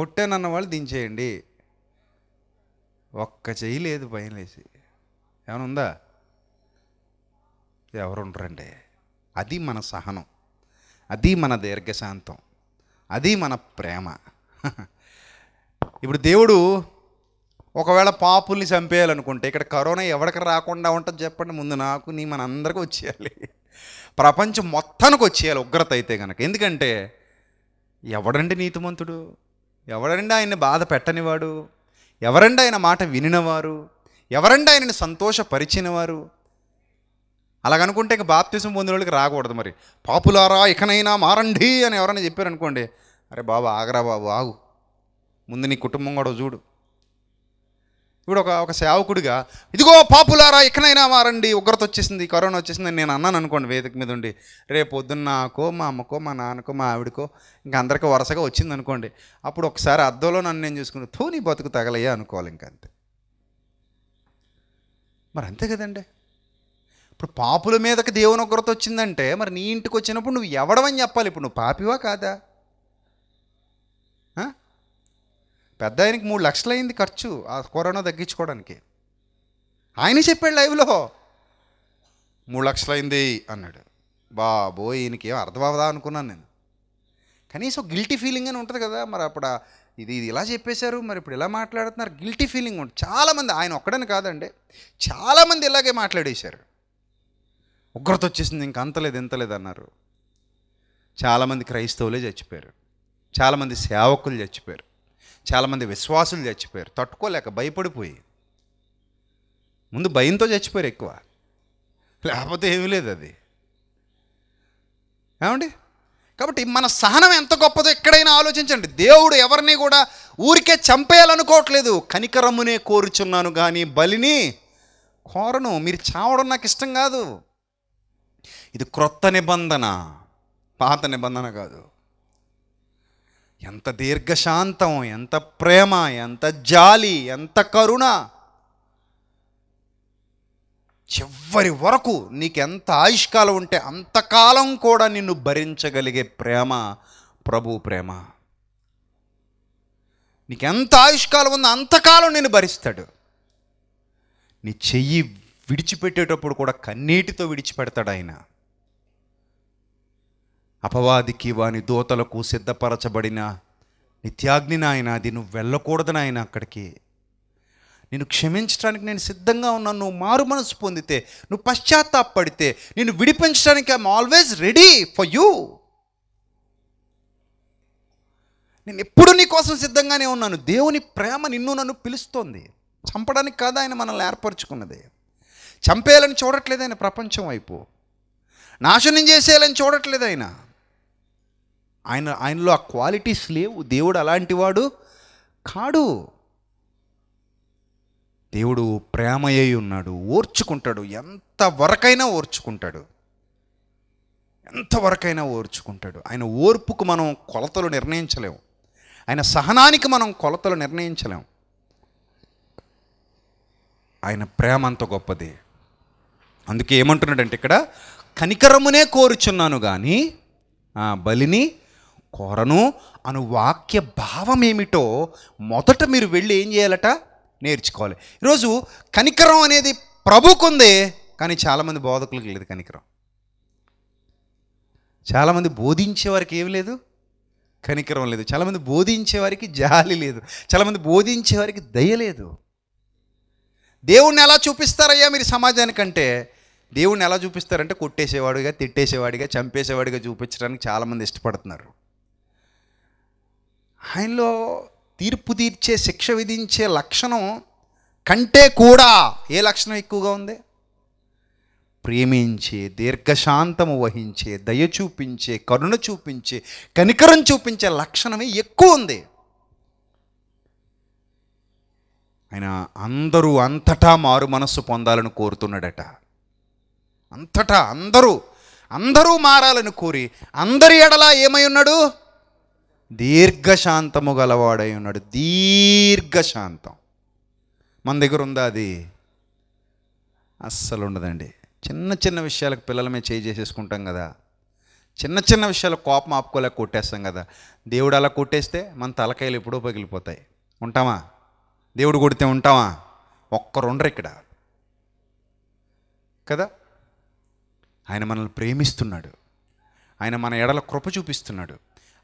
కొట్టానన్న వాళ్ళు దించేయండి ఒక్క చెయ్యి లేదు భయం లేసి ఏమైనా ఉందా ఎవరుంటారండి అది మన సహనం అది మన దీర్ఘశాంతం అది మన ప్రేమ ఇప్పుడు దేవుడు ఒకవేళ పాపుల్ని చంపేయాలనుకుంటే ఇక్కడ కరోనా ఎవరికి రాకుండా ఉంటుంది చెప్పండి ముందు నాకు నీ మన అందరికీ వచ్చేయాలి ప్రపంచం మొత్తానికి వచ్చేయాలి ఉగ్రత అయితే కనుక ఎందుకంటే ఎవడండి నీతిమంతుడు ఎవడండి ఆయన్ని బాధ పెట్టనివాడు ఎవరండి ఆయన మాట వినినవారు ఎవరండి ఆయనని సంతోషపరిచినవారు అలాగనుకుంటే ఇక బాప్తిజం పొందిన వాళ్ళకి రాకూడదు మరి పాపులారా ఇకనైనా మారండి అని ఎవరైనా చెప్పారనుకోండి అరే బాబు ఆగరా బాబు ఆగు ముందు నీ కుటుంబం కూడా చూడు ఇప్పుడు ఒక ఒక సేవకుడిగా ఇదిగో పాపులారా ఇక్కడైనా మారండి ఉగ్రత వచ్చేసింది కరోనా వచ్చేసింది నేను అన్నాను అనుకోండి వేదిక మీద ఉండి రేపు పొద్దున్న నాకో మా అమ్మకో మా నాన్నకో మా ఆవిడకో ఇంకా అందరికీ వరుసగా వచ్చింది అనుకోండి అప్పుడు ఒకసారి అద్దంలో నన్ను నేను చూసుకుని తోని బతుకు తగలయ్యా అనుకోవాలి ఇంకంతే మరి అంతే కదండి ఇప్పుడు పాపుల మీదకి దేవుని ఉగ్రత వచ్చిందంటే మరి నీ ఇంటికి వచ్చినప్పుడు నువ్వు ఎవడమని చెప్పాలి ఇప్పుడు నువ్వు పాపివా కాదా పెద్ద ఆయనకి మూడు లక్షలు అయింది ఖర్చు ఆ కరోనా తగ్గించుకోవడానికి ఆయన చెప్పాడు లైవ్లో మూడు లక్షలు అయింది అన్నాడు బాబో ఈయనకి ఏం అర్థమవదా అనుకున్నాను నేను కనీసం గిల్టీ ఫీలింగ్ అని ఉంటుంది కదా మరి అప్పుడు ఇది ఇది ఇలా చెప్పేశారు మరి ఇప్పుడు ఇలా మాట్లాడుతున్నారు గిల్టీ ఫీలింగ్ ఉంటుంది చాలామంది ఆయన ఒక్కడని కాదండి చాలామంది ఇలాగే మాట్లాడేశారు ఉగ్రత వచ్చేసింది ఇంక అంతలేదు ఇంతలేదు అన్నారు చాలామంది క్రైస్తవులే చచ్చిపోయారు చాలామంది సేవకులు చచ్చిపోయారు చాలామంది విశ్వాసులు చచ్చిపోయారు తట్టుకోలేక భయపడిపోయి ముందు భయంతో చచ్చిపోయారు ఎక్కువ లేకపోతే ఏమీ లేదు అది ఏమండి కాబట్టి మన సహనం ఎంత గొప్పదో ఎక్కడైనా ఆలోచించండి దేవుడు ఎవరిని కూడా ఊరికే చంపేయాలనుకోవట్లేదు కనికరమునే కోరుచున్నాను కానీ బలిని కోరను మీరు చావడం నాకు ఇష్టం కాదు ఇది క్రొత్త నిబంధన పాత నిబంధన కాదు ఎంత దీర్ఘశాంతం ఎంత ప్రేమ ఎంత జాలి ఎంత కరుణ చివరి వరకు నీకెంత ఆయుష్కాలం ఉంటే అంతకాలం కూడా నిన్ను భరించగలిగే ప్రేమ ప్రభు ప్రేమ నీకెంత ఆయుష్కాలం ఉందో అంతకాలం నేను భరిస్తాడు నీ చెయ్యి విడిచిపెట్టేటప్పుడు కూడా కన్నీటితో విడిచిపెడతాడు ఆయన అపవాదికి వాని దూతలకు సిద్ధపరచబడిన నిత్యాగ్ని నాయన అది నువ్వు వెళ్ళకూడదు నాయన అక్కడికి నేను క్షమించడానికి నేను సిద్ధంగా ఉన్నాను నువ్వు మారు మనసు పొందితే నువ్వు పశ్చాత్తాపడితే నేను విడిపించడానికి I'm always ready for you నేను ఎప్పుడు నీ కోసం సిద్ధంగానే ఉన్నాను దేవుని ప్రేమ నిన్ను నన్ను పిలుస్తోంది చంపడానికి కాదు ఆయన మనల్ని ఏర్పరచుకున్నది చంపేయాలని చూడట్లేదు ఆయన ప్రపంచం వైపు నాశనం చేసేయాలని చూడట్లేదు ఆయన ఆయన ఆయనలో ఆ క్వాలిటీస్ లేవు దేవుడు అలాంటివాడు కాడు దేవుడు అయి ఉన్నాడు ఓర్చుకుంటాడు ఎంత వరకైనా ఓర్చుకుంటాడు ఎంత వరకైనా ఓర్చుకుంటాడు ఆయన ఓర్పుకు మనం కొలతలు నిర్ణయించలేము ఆయన సహనానికి మనం కొలతలు నిర్ణయించలేము ఆయన ప్రేమ అంత గొప్పది అందుకే ఏమంటున్నాడంటే ఇక్కడ కనికరమునే కోరుచున్నాను కానీ బలిని కోరను అను వాక్య భావం ఏమిటో మొదట మీరు వెళ్ళి ఏం చేయాలట నేర్చుకోవాలి ఈరోజు కనికరం అనేది ప్రభుకుంది కానీ చాలామంది బోధకులకు లేదు కనికరం చాలామంది బోధించే వారికి ఏమి లేదు కనికరం లేదు చాలామంది బోధించే వారికి జాలి లేదు చాలామంది బోధించే వారికి దయ లేదు దేవుణ్ణి ఎలా చూపిస్తారయ్యా మీరు సమాజానికంటే దేవుణ్ణి ఎలా చూపిస్తారంటే కొట్టేసేవాడిగా తిట్టేసేవాడిగా చంపేసేవాడిగా చూపించడానికి చాలామంది ఇష్టపడుతున్నారు ఆయనలో తీర్పు తీర్చే శిక్ష విధించే లక్షణం కంటే కూడా ఏ లక్షణం ఎక్కువగా ఉంది ప్రేమించే దీర్ఘశాంతము వహించే దయ చూపించే కరుణ చూపించే కనికరం చూపించే లక్షణమే ఎక్కువ ఉంది ఆయన అందరూ అంతటా మారు మనస్సు పొందాలని కోరుతున్నాడట అంతటా అందరూ అందరూ మారాలని కోరి అందరి ఎడలా ఏమై ఉన్నాడు దీర్ఘశాంతము గలవాడై ఉన్నాడు దీర్ఘశాంతం మన దగ్గర ఉందా అది అస్సలు ఉండదండి చిన్న చిన్న విషయాలకు పిల్లల మీద చేయి చేసేసుకుంటాం కదా చిన్న చిన్న విషయాలు కోపం ఆపుకోలేక కొట్టేస్తాం కదా దేవుడు అలా కొట్టేస్తే మన తలకాయలు ఎప్పుడో పగిలిపోతాయి ఉంటామా దేవుడు కొడితే ఉంటామా ఒక్కరుండరు ఇక్కడ కదా ఆయన మనల్ని ప్రేమిస్తున్నాడు ఆయన మన ఎడల కృప చూపిస్తున్నాడు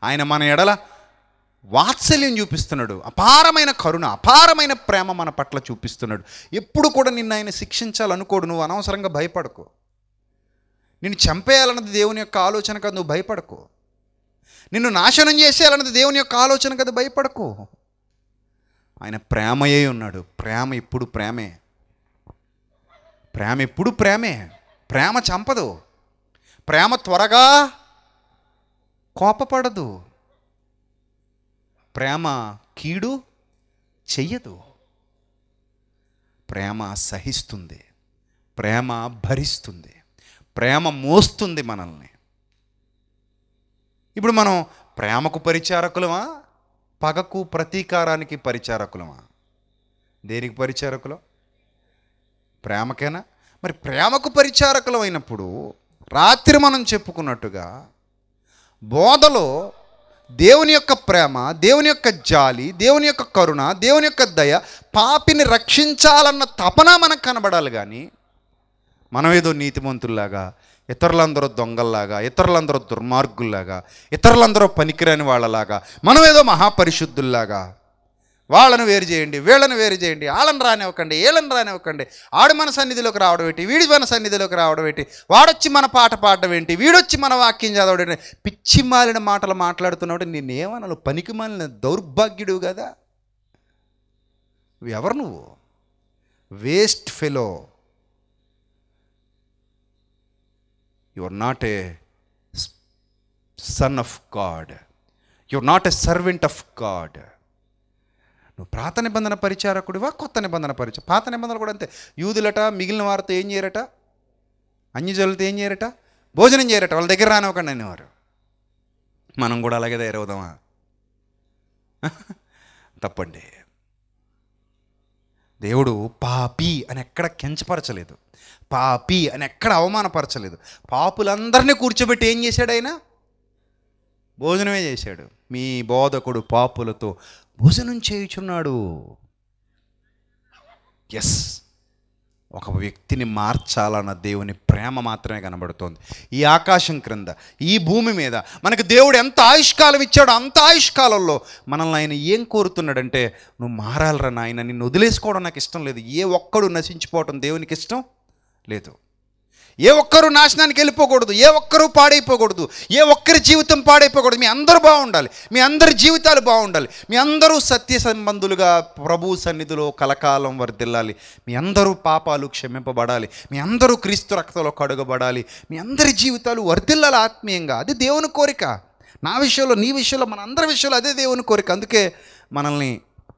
ఆయన మన ఎడల వాత్సల్యం చూపిస్తున్నాడు అపారమైన కరుణ అపారమైన ప్రేమ మన పట్ల చూపిస్తున్నాడు ఎప్పుడు కూడా నిన్ను ఆయన శిక్షించాలనుకోడు నువ్వు అనవసరంగా భయపడకు నిన్ను చంపేయాలన్నది దేవుని యొక్క ఆలోచన కాదు నువ్వు భయపడకు నిన్ను నాశనం చేసేయాలన్నది దేవుని యొక్క ఆలోచన కదా భయపడకు ఆయన ప్రేమయే ఉన్నాడు ప్రేమ ఇప్పుడు ప్రేమే ప్రేమ ఇప్పుడు ప్రేమే ప్రేమ చంపదు ప్రేమ త్వరగా కోపపడదు ప్రేమ కీడు చెయ్యదు ప్రేమ సహిస్తుంది ప్రేమ భరిస్తుంది ప్రేమ మోస్తుంది మనల్ని ఇప్పుడు మనం ప్రేమకు పరిచారకులమా పగకు ప్రతీకారానికి పరిచారకులమా దేనికి పరిచారకులం ప్రేమకేనా మరి ప్రేమకు పరిచారకులమైనప్పుడు రాత్రి మనం చెప్పుకున్నట్టుగా బోధలో దేవుని యొక్క ప్రేమ దేవుని యొక్క జాలి దేవుని యొక్క కరుణ దేవుని యొక్క దయ పాపిని రక్షించాలన్న తపన మనకు కనబడాలి కానీ మనం ఏదో నీతిమంతుల్లాగా ఇతరులందరూ దొంగల్లాగా ఇతరులందరూ దుర్మార్గుల్లాగా ఇతరులందరూ పనికిరాని వాళ్ళలాగా మనం ఏదో మహాపరిశుద్ధుల్లాగా వాళ్ళను వేరు చేయండి వీళ్ళను వేరు చేయండి వాళ్ళని రానివ్వకండి వీళ్ళని రానివ్వకండి ఆడు మన సన్నిధిలోకి రావడం ఏంటి వీడి మన సన్నిధిలోకి రావడం ఏంటి వాడొచ్చి మన పాట పాడడం ఏంటి వీడొచ్చి మన వాక్యం చదవడం ఏంటి పిచ్చి మాలిన మాటలు మాట్లాడుతున్నాడు నేనేమన్నాను పనికి మాలిన దౌర్భాగ్యుడు కదా ఎవరు నువ్వు waste fellow are not a son of God are not a servant of God నువ్వు పాత నిబంధన పరిచారకుడివా కొత్త నిబంధన పరిచ పాత నిబంధనలు కూడా అంతే యూదులట మిగిలిన వారితో ఏం చేయరట అన్యజలతో ఏం చేయరట భోజనం చేయరట వాళ్ళ దగ్గర రానివ్వకండి అనేవారు మనం కూడా అలాగే తయారవుదామా తప్పండి దేవుడు పాపి అని ఎక్కడ కించపరచలేదు పాపి అని ఎక్కడ అవమానపరచలేదు పాపులందరినీ కూర్చోబెట్టి ఏం చేశాడు ఆయన భోజనమే చేశాడు మీ బోధకుడు పాపులతో భోజనం చేయుచున్నాడు ఎస్ ఒక వ్యక్తిని మార్చాలన్న దేవుని ప్రేమ మాత్రమే కనబడుతోంది ఈ ఆకాశం క్రింద ఈ భూమి మీద మనకు దేవుడు ఎంత ఆయుష్కాలం ఇచ్చాడో అంత ఆయుష్కాలంలో మనల్ని ఆయన ఏం కోరుతున్నాడంటే నువ్వు మారాలరా నాయన నిన్ను వదిలేసుకోవడం నాకు ఇష్టం లేదు ఏ ఒక్కడు నశించిపోవడం దేవునికి ఇష్టం లేదు ఏ ఒక్కరు నాశనానికి వెళ్ళిపోకూడదు ఏ ఒక్కరు పాడైపోకూడదు ఏ ఒక్కరి జీవితం పాడైపోకూడదు మీ అందరూ బాగుండాలి మీ అందరి జీవితాలు బాగుండాలి మీ అందరూ సత్య సంబంధులుగా ప్రభు సన్నిధిలో కలకాలం వర్దిల్లాలి మీ అందరూ పాపాలు క్షమింపబడాలి మీ అందరూ క్రీస్తు రక్తంలో కడుగబడాలి మీ అందరి జీవితాలు వర్దిల్లాలి ఆత్మీయంగా అది దేవుని కోరిక నా విషయంలో నీ విషయంలో మన అందరి విషయంలో అదే దేవుని కోరిక అందుకే మనల్ని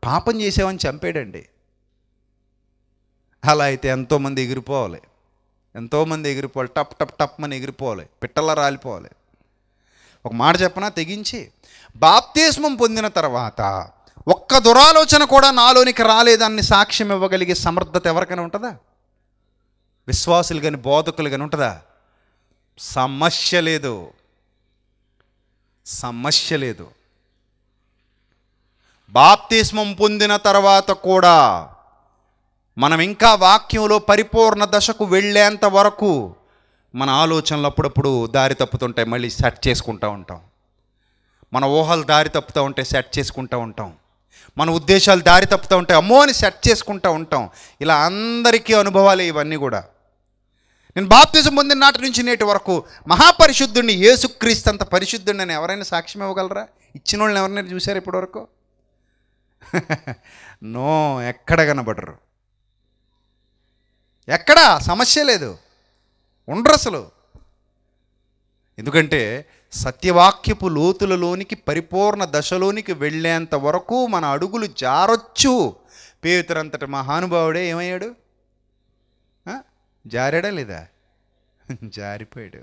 పాపం చేసేవని చంపేడండి అలా అయితే ఎంతోమంది ఎగిరిపోవాలి ఎంతోమంది ఎగిరిపోవాలి టప్ టప్ టప్ అని ఎగిరిపోవాలి పిట్టల రాలిపోవాలి ఒక మాట చెప్పనా తెగించి బాప్తీస్మం పొందిన తర్వాత ఒక్క దురాలోచన కూడా నాలోనికి రాలేదాన్ని సాక్ష్యం ఇవ్వగలిగే సమర్థత ఎవరికైనా ఉంటుందా విశ్వాసులు కానీ బోధకులు కానీ ఉంటుందా సమస్య లేదు సమస్య లేదు బాప్తీస్మం పొందిన తర్వాత కూడా మనం ఇంకా వాక్యంలో పరిపూర్ణ దశకు వెళ్ళేంత వరకు మన ఆలోచనలు అప్పుడప్పుడు దారి తప్పుతుంటాయి మళ్ళీ సెట్ చేసుకుంటూ ఉంటాం మన ఊహలు దారి తప్పుతూ ఉంటాయి సెట్ చేసుకుంటూ ఉంటాం మన ఉద్దేశాలు దారి తప్పుతూ ఉంటాయి అమ్మో అని సెట్ చేసుకుంటూ ఉంటాం ఇలా అందరికీ అనుభవాలు ఇవన్నీ కూడా నేను బాప్తిజం పొందిన నాటి నుంచి నేటి వరకు మహాపరిశుద్ధుడిని యేసుక్రీస్తు అంత పరిశుద్ధుడిని అని ఎవరైనా సాక్ష్యం ఇవ్వగలరా ఇచ్చిన వాళ్ళని ఎవరైనా చూశారు ఇప్పటివరకు నో ఎక్కడ కనబడరు ఎక్కడా సమస్య లేదు ఉండరు అసలు ఎందుకంటే సత్యవాక్యపు లోతులలోనికి పరిపూర్ణ దశలోనికి వెళ్ళేంత వరకు మన అడుగులు జారొచ్చు పేతురంతటి మహానుభావుడే ఏమయ్యాడు జారాడా లేదా జారిపోయాడు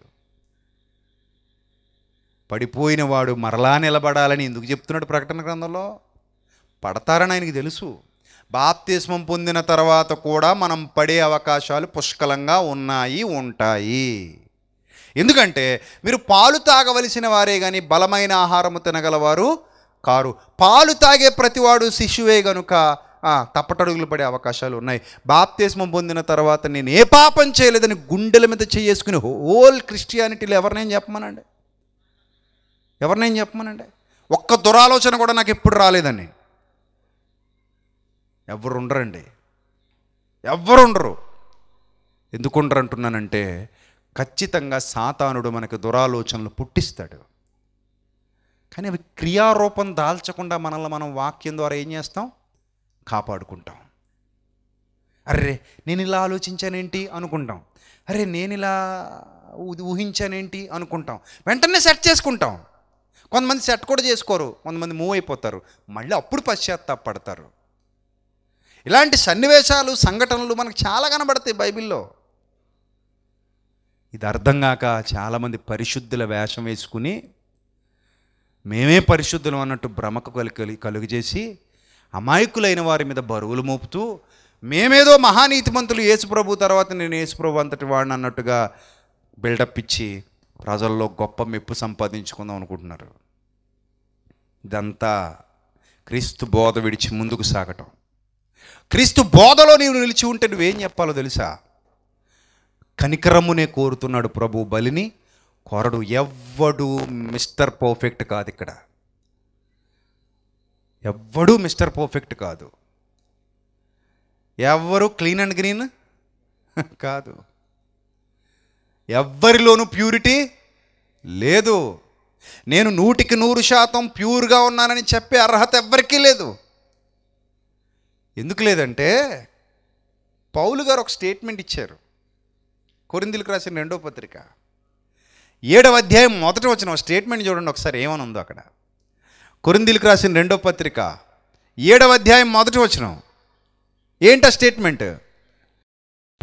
పడిపోయిన వాడు మరలా నిలబడాలని ఎందుకు చెప్తున్నాడు ప్రకటన గ్రంథంలో పడతారని ఆయనకి తెలుసు బాప్తిస్మం పొందిన తర్వాత కూడా మనం పడే అవకాశాలు పుష్కలంగా ఉన్నాయి ఉంటాయి ఎందుకంటే మీరు పాలు తాగవలసిన వారే కానీ బలమైన ఆహారము తినగలవారు కారు పాలు తాగే ప్రతివాడు శిశువే గనుక తప్పటడుగులు పడే అవకాశాలు ఉన్నాయి బాప్తిస్మం పొందిన తర్వాత నేను ఏ పాపం చేయలేదని గుండెల మీద చేసుకుని హోల్ క్రిస్టియానిటీలో ఎవరినేం చెప్పమనండి ఎవరినేం చెప్పమనండి ఒక్క దురాలోచన కూడా నాకు ఎప్పుడు రాలేదండి ఎవరు ఉండరండి ఎవరు ఉండరు ఎందుకు ఉండరు అంటున్నానంటే ఖచ్చితంగా సాతానుడు మనకు దురాలోచనలు పుట్టిస్తాడు కానీ అవి క్రియారూపం దాల్చకుండా మనల్ని మనం వాక్యం ద్వారా ఏం చేస్తాం కాపాడుకుంటాం అరే నేను ఇలా ఆలోచించానేంటి అనుకుంటాం అరే నేను ఇలా ఊహించానేంటి అనుకుంటాం వెంటనే సెట్ చేసుకుంటాం కొంతమంది సెట్ కూడా చేసుకోరు కొంతమంది మూవ్ అయిపోతారు మళ్ళీ అప్పుడు పశ్చాత్తాపడతారు ఇలాంటి సన్నివేశాలు సంఘటనలు మనకు చాలా కనబడతాయి బైబిల్లో ఇది అర్థం కాక చాలామంది పరిశుద్ధుల వేషం వేసుకుని మేమే పరిశుద్ధులం అన్నట్టు భ్రమకు కలుగు కలుగజేసి అమాయకులైన వారి మీద బరువులు మోపుతూ మేమేదో మహానీతిమంతులు యేసుప్రభు తర్వాత నేను యేసుప్రభు అంతటి వాడిని అన్నట్టుగా బిల్డప్ ఇచ్చి ప్రజల్లో గొప్ప మెప్పు సంపాదించుకుందాం అనుకుంటున్నారు ఇదంతా క్రీస్తు బోధ విడిచి ముందుకు సాగటం క్రీస్తు బోధలో నీవు నిలిచి ఉంటే నువ్వేం చెప్పాలో తెలుసా కనికరమునే కోరుతున్నాడు ప్రభు బలిని కొరడు ఎవ్వడు మిస్టర్ పర్ఫెక్ట్ కాదు ఇక్కడ ఎవ్వడు మిస్టర్ పర్ఫెక్ట్ కాదు ఎవ్వరు క్లీన్ అండ్ గ్రీన్ కాదు ఎవ్వరిలోనూ ప్యూరిటీ లేదు నేను నూటికి నూరు శాతం ప్యూర్గా ఉన్నానని చెప్పే అర్హత ఎవ్వరికీ లేదు ఎందుకు లేదంటే పౌలు గారు ఒక స్టేట్మెంట్ ఇచ్చారు కొరిందులకు రాసిన రెండో పత్రిక ఏడవ అధ్యాయం మొదట వచ్చిన స్టేట్మెంట్ చూడండి ఒకసారి ఏమని ఉందో అక్కడ కొరిందులకు రాసిన రెండో పత్రిక ఏడవ అధ్యాయం మొదట వచ్చిన ఏంట స్టేట్మెంట్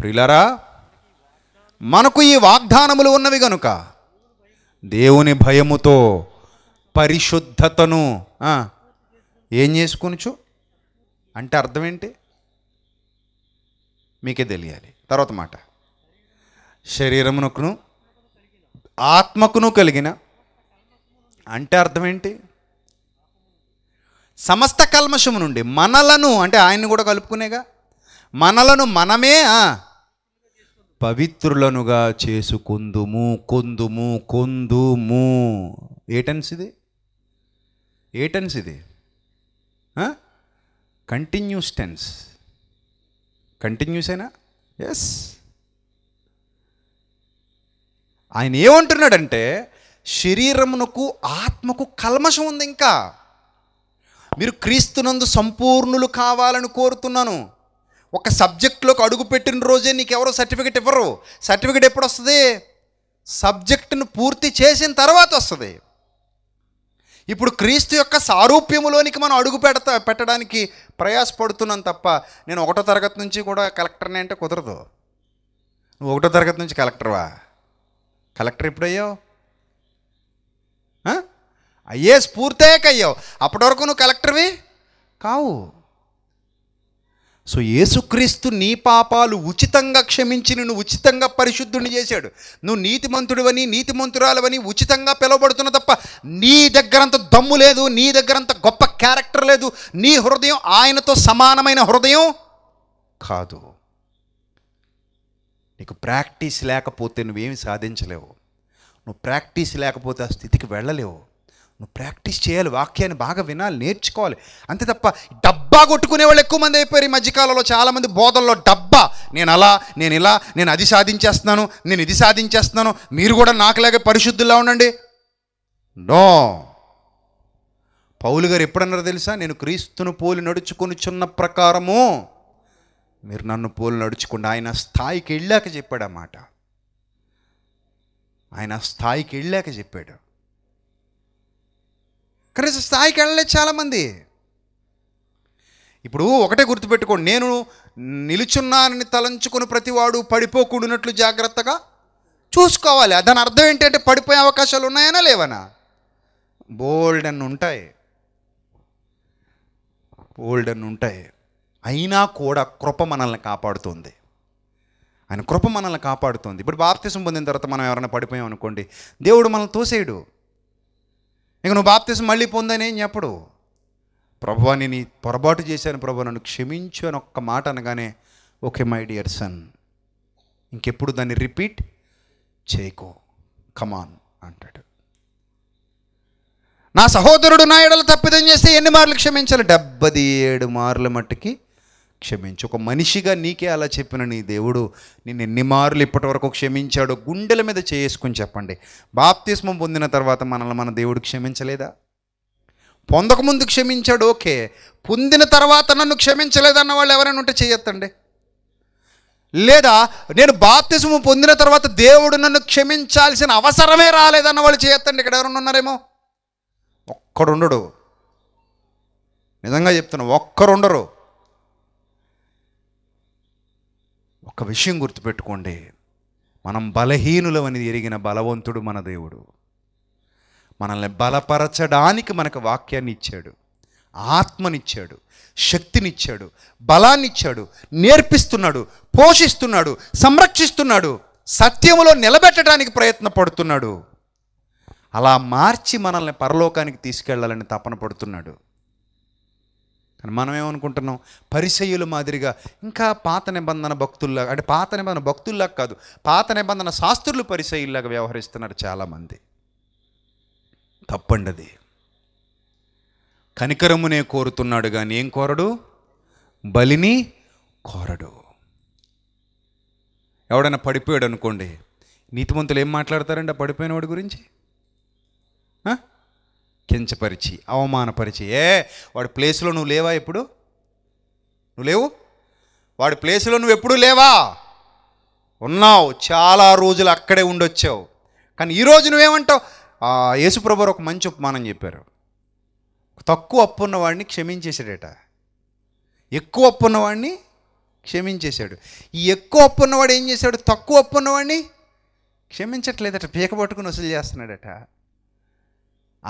ప్రిలారా మనకు ఈ వాగ్దానములు ఉన్నవి గనుక దేవుని భయముతో పరిశుద్ధతను ఏం చేసుకొనుచు అంటే అర్థం ఏంటి మీకే తెలియాలి తర్వాత మాట శరీరమునకును ఆత్మకును కలిగిన అంటే అర్థం ఏంటి సమస్త కల్మషము నుండి మనలను అంటే ఆయన్ని కూడా కలుపుకునేగా మనలను మనమే పవిత్రులనుగా చేసుకుందుము కొందుము కొందుము ఏ టెన్స్ ఇది ఏ టెన్స్ ఇది కంటిన్యూస్ టెన్స్ కంటిన్యూస్ అయినా ఎస్ ఆయన ఏమంటున్నాడంటే శరీరమునకు ఆత్మకు కల్మషం ఉంది ఇంకా మీరు క్రీస్తునందు సంపూర్ణులు కావాలని కోరుతున్నాను ఒక సబ్జెక్టులోకి అడుగు పెట్టిన రోజే నీకు ఎవరో సర్టిఫికెట్ ఇవ్వరు సర్టిఫికెట్ ఎప్పుడు వస్తుంది సబ్జెక్టును పూర్తి చేసిన తర్వాత వస్తుంది ఇప్పుడు క్రీస్తు యొక్క సారూప్యములోనికి మనం అడుగు పెడతా పెట్టడానికి ప్రయాసపడుతున్నాను తప్ప నేను ఒకటో తరగతి నుంచి కూడా కలెక్టర్ని అంటే కుదరదు నువ్వు ఒకటో తరగతి నుంచి కలెక్టర్వా కలెక్టర్ ఎప్పుడయ్యావు అయ్యే స్ఫూర్తయ్యాకయ్యావు అప్పటి వరకు నువ్వు కలెక్టర్వి కావు సో యేసుక్రీస్తు నీ పాపాలు ఉచితంగా క్షమించి నిన్ను ఉచితంగా పరిశుద్ధుని చేశాడు నువ్వు నీతి నీతిమంతురాలవని ఉచితంగా పిలవబడుతున్న తప్ప నీ దగ్గరంత దమ్ము లేదు నీ దగ్గరంత గొప్ప క్యారెక్టర్ లేదు నీ హృదయం ఆయనతో సమానమైన హృదయం కాదు నీకు ప్రాక్టీస్ లేకపోతే నువ్వేమి సాధించలేవు నువ్వు ప్రాక్టీస్ లేకపోతే ఆ స్థితికి వెళ్ళలేవు నువ్వు ప్రాక్టీస్ చేయాలి వాక్యాన్ని బాగా వినాలి నేర్చుకోవాలి అంతే తప్ప డబ్బా కొట్టుకునే వాళ్ళు ఎక్కువ మంది అయిపోయారు ఈ మధ్యకాలంలో చాలామంది బోధల్లో డబ్బా నేను అలా నేను ఇలా నేను అది సాధించేస్తున్నాను నేను ఇది సాధించేస్తున్నాను మీరు కూడా నాకు నాకులాగే పరిశుద్ధులా ఉండండి నో పౌలు గారు ఎప్పుడన్నారో తెలుసా నేను క్రీస్తును పోలి నడుచుకుని చిన్న ప్రకారము మీరు నన్ను పోలి నడుచుకోండి ఆయన స్థాయికి వెళ్ళాక చెప్పాడు అన్నమాట ఆయన స్థాయికి వెళ్ళాక చెప్పాడు కనీస స్థాయికి వెళ్ళలేదు చాలామంది ఇప్పుడు ఒకటే గుర్తుపెట్టుకోండి నేను నిలుచున్నానని తలంచుకుని ప్రతివాడు పడిపోకూడినట్లు జాగ్రత్తగా చూసుకోవాలి దాని అర్థం ఏంటంటే పడిపోయే అవకాశాలు ఉన్నాయనా లేవనా బోల్డ్ అన్ని ఉంటాయి బోల్డ్ అన్ని ఉంటాయి అయినా కూడా కృప మనల్ని కాపాడుతుంది ఆయన కృప మనల్ని కాపాడుతుంది ఇప్పుడు బాప్తిసం పొందిన తర్వాత మనం ఎవరైనా పడిపోయాం అనుకోండి దేవుడు మనల్ని తోసేయడు ఇంక నువ్వు బాప్తిసం మళ్ళీ పొందని ఏం చెప్పడు ప్రభు నేను పొరపాటు చేశాను ప్రభు నన్ను క్షమించు అని ఒక్క మాట అనగానే ఓకే మై డియర్ సన్ ఇంకెప్పుడు దాన్ని రిపీట్ చేయకో కమాన్ అంటాడు నా సహోదరుడు నాయడలు తప్పిదం చేస్తే ఎన్ని మార్లు క్షమించాలి డెబ్బది ఏడు మార్ల మట్టుకి క్షమించు ఒక మనిషిగా నీకే అలా చెప్పిన నీ దేవుడు నేను ఎన్ని మార్లు ఇప్పటి వరకు క్షమించాడో గుండెల మీద చేసుకుని చెప్పండి బాప్తిస్మం పొందిన తర్వాత మనల్ని మన దేవుడు క్షమించలేదా పొందకముందు క్షమించాడు ఓకే పొందిన తర్వాత నన్ను క్షమించలేదన్న వాళ్ళు ఎవరైనా ఉంటే చేయొద్దండి లేదా నేను బాప్తిజము పొందిన తర్వాత దేవుడు నన్ను క్షమించాల్సిన అవసరమే రాలేదన్న వాళ్ళు చేయొద్దండి ఇక్కడ ఎవరన్నా ఉన్నారేమో ఒక్కడుండడు నిజంగా చెప్తున్నా ఒక్కరుండరు ఒక విషయం గుర్తుపెట్టుకోండి మనం బలహీనులమని ఎరిగిన బలవంతుడు మన దేవుడు మనల్ని బలపరచడానికి మనకు వాక్యాన్ని ఇచ్చాడు ఆత్మనిచ్చాడు శక్తినిచ్చాడు బలాన్నిచ్చాడు నేర్పిస్తున్నాడు పోషిస్తున్నాడు సంరక్షిస్తున్నాడు సత్యములో నిలబెట్టడానికి ప్రయత్నపడుతున్నాడు అలా మార్చి మనల్ని పరలోకానికి తీసుకెళ్లాలని తపన పడుతున్నాడు కానీ మనం ఏమనుకుంటున్నాం పరిచయుల మాదిరిగా ఇంకా పాత నిబంధన భక్తుల్లాగా అంటే పాత నిబంధన భక్తుల్లాగా కాదు పాత నిబంధన శాస్త్రులు పరిచయుల్లాగా వ్యవహరిస్తున్నారు చాలామంది తప్పండి అది కనికరమునే కోరుతున్నాడు కానీ ఏం కోరడు బలిని కోరడు ఎవడైనా పడిపోయాడు అనుకోండి నీతిమంతులు ఏం మాట్లాడతారండి ఆ పడిపోయిన వాడి గురించి కించపరిచి అవమానపరిచి ఏ వాడి ప్లేస్లో నువ్వు లేవా ఇప్పుడు నువ్వు లేవు వాడి ప్లేస్లో నువ్వు ఎప్పుడు లేవా ఉన్నావు చాలా రోజులు అక్కడే ఉండొచ్చావు కానీ ఈరోజు నువ్వేమంటావు యేసుప్రభు ఒక మంచి ఉపమానం చెప్పారు తక్కువ అప్పు ఉన్నవాడిని క్షమించేశాడట ఎక్కువ అప్పు ఉన్నవాడిని క్షమించేశాడు ఈ ఎక్కువ అప్పు ఉన్నవాడు ఏం చేశాడు తక్కువ అప్పు ఉన్నవాడిని క్షమించట్లేదట పీక పట్టుకుని వసూలు చేస్తున్నాడట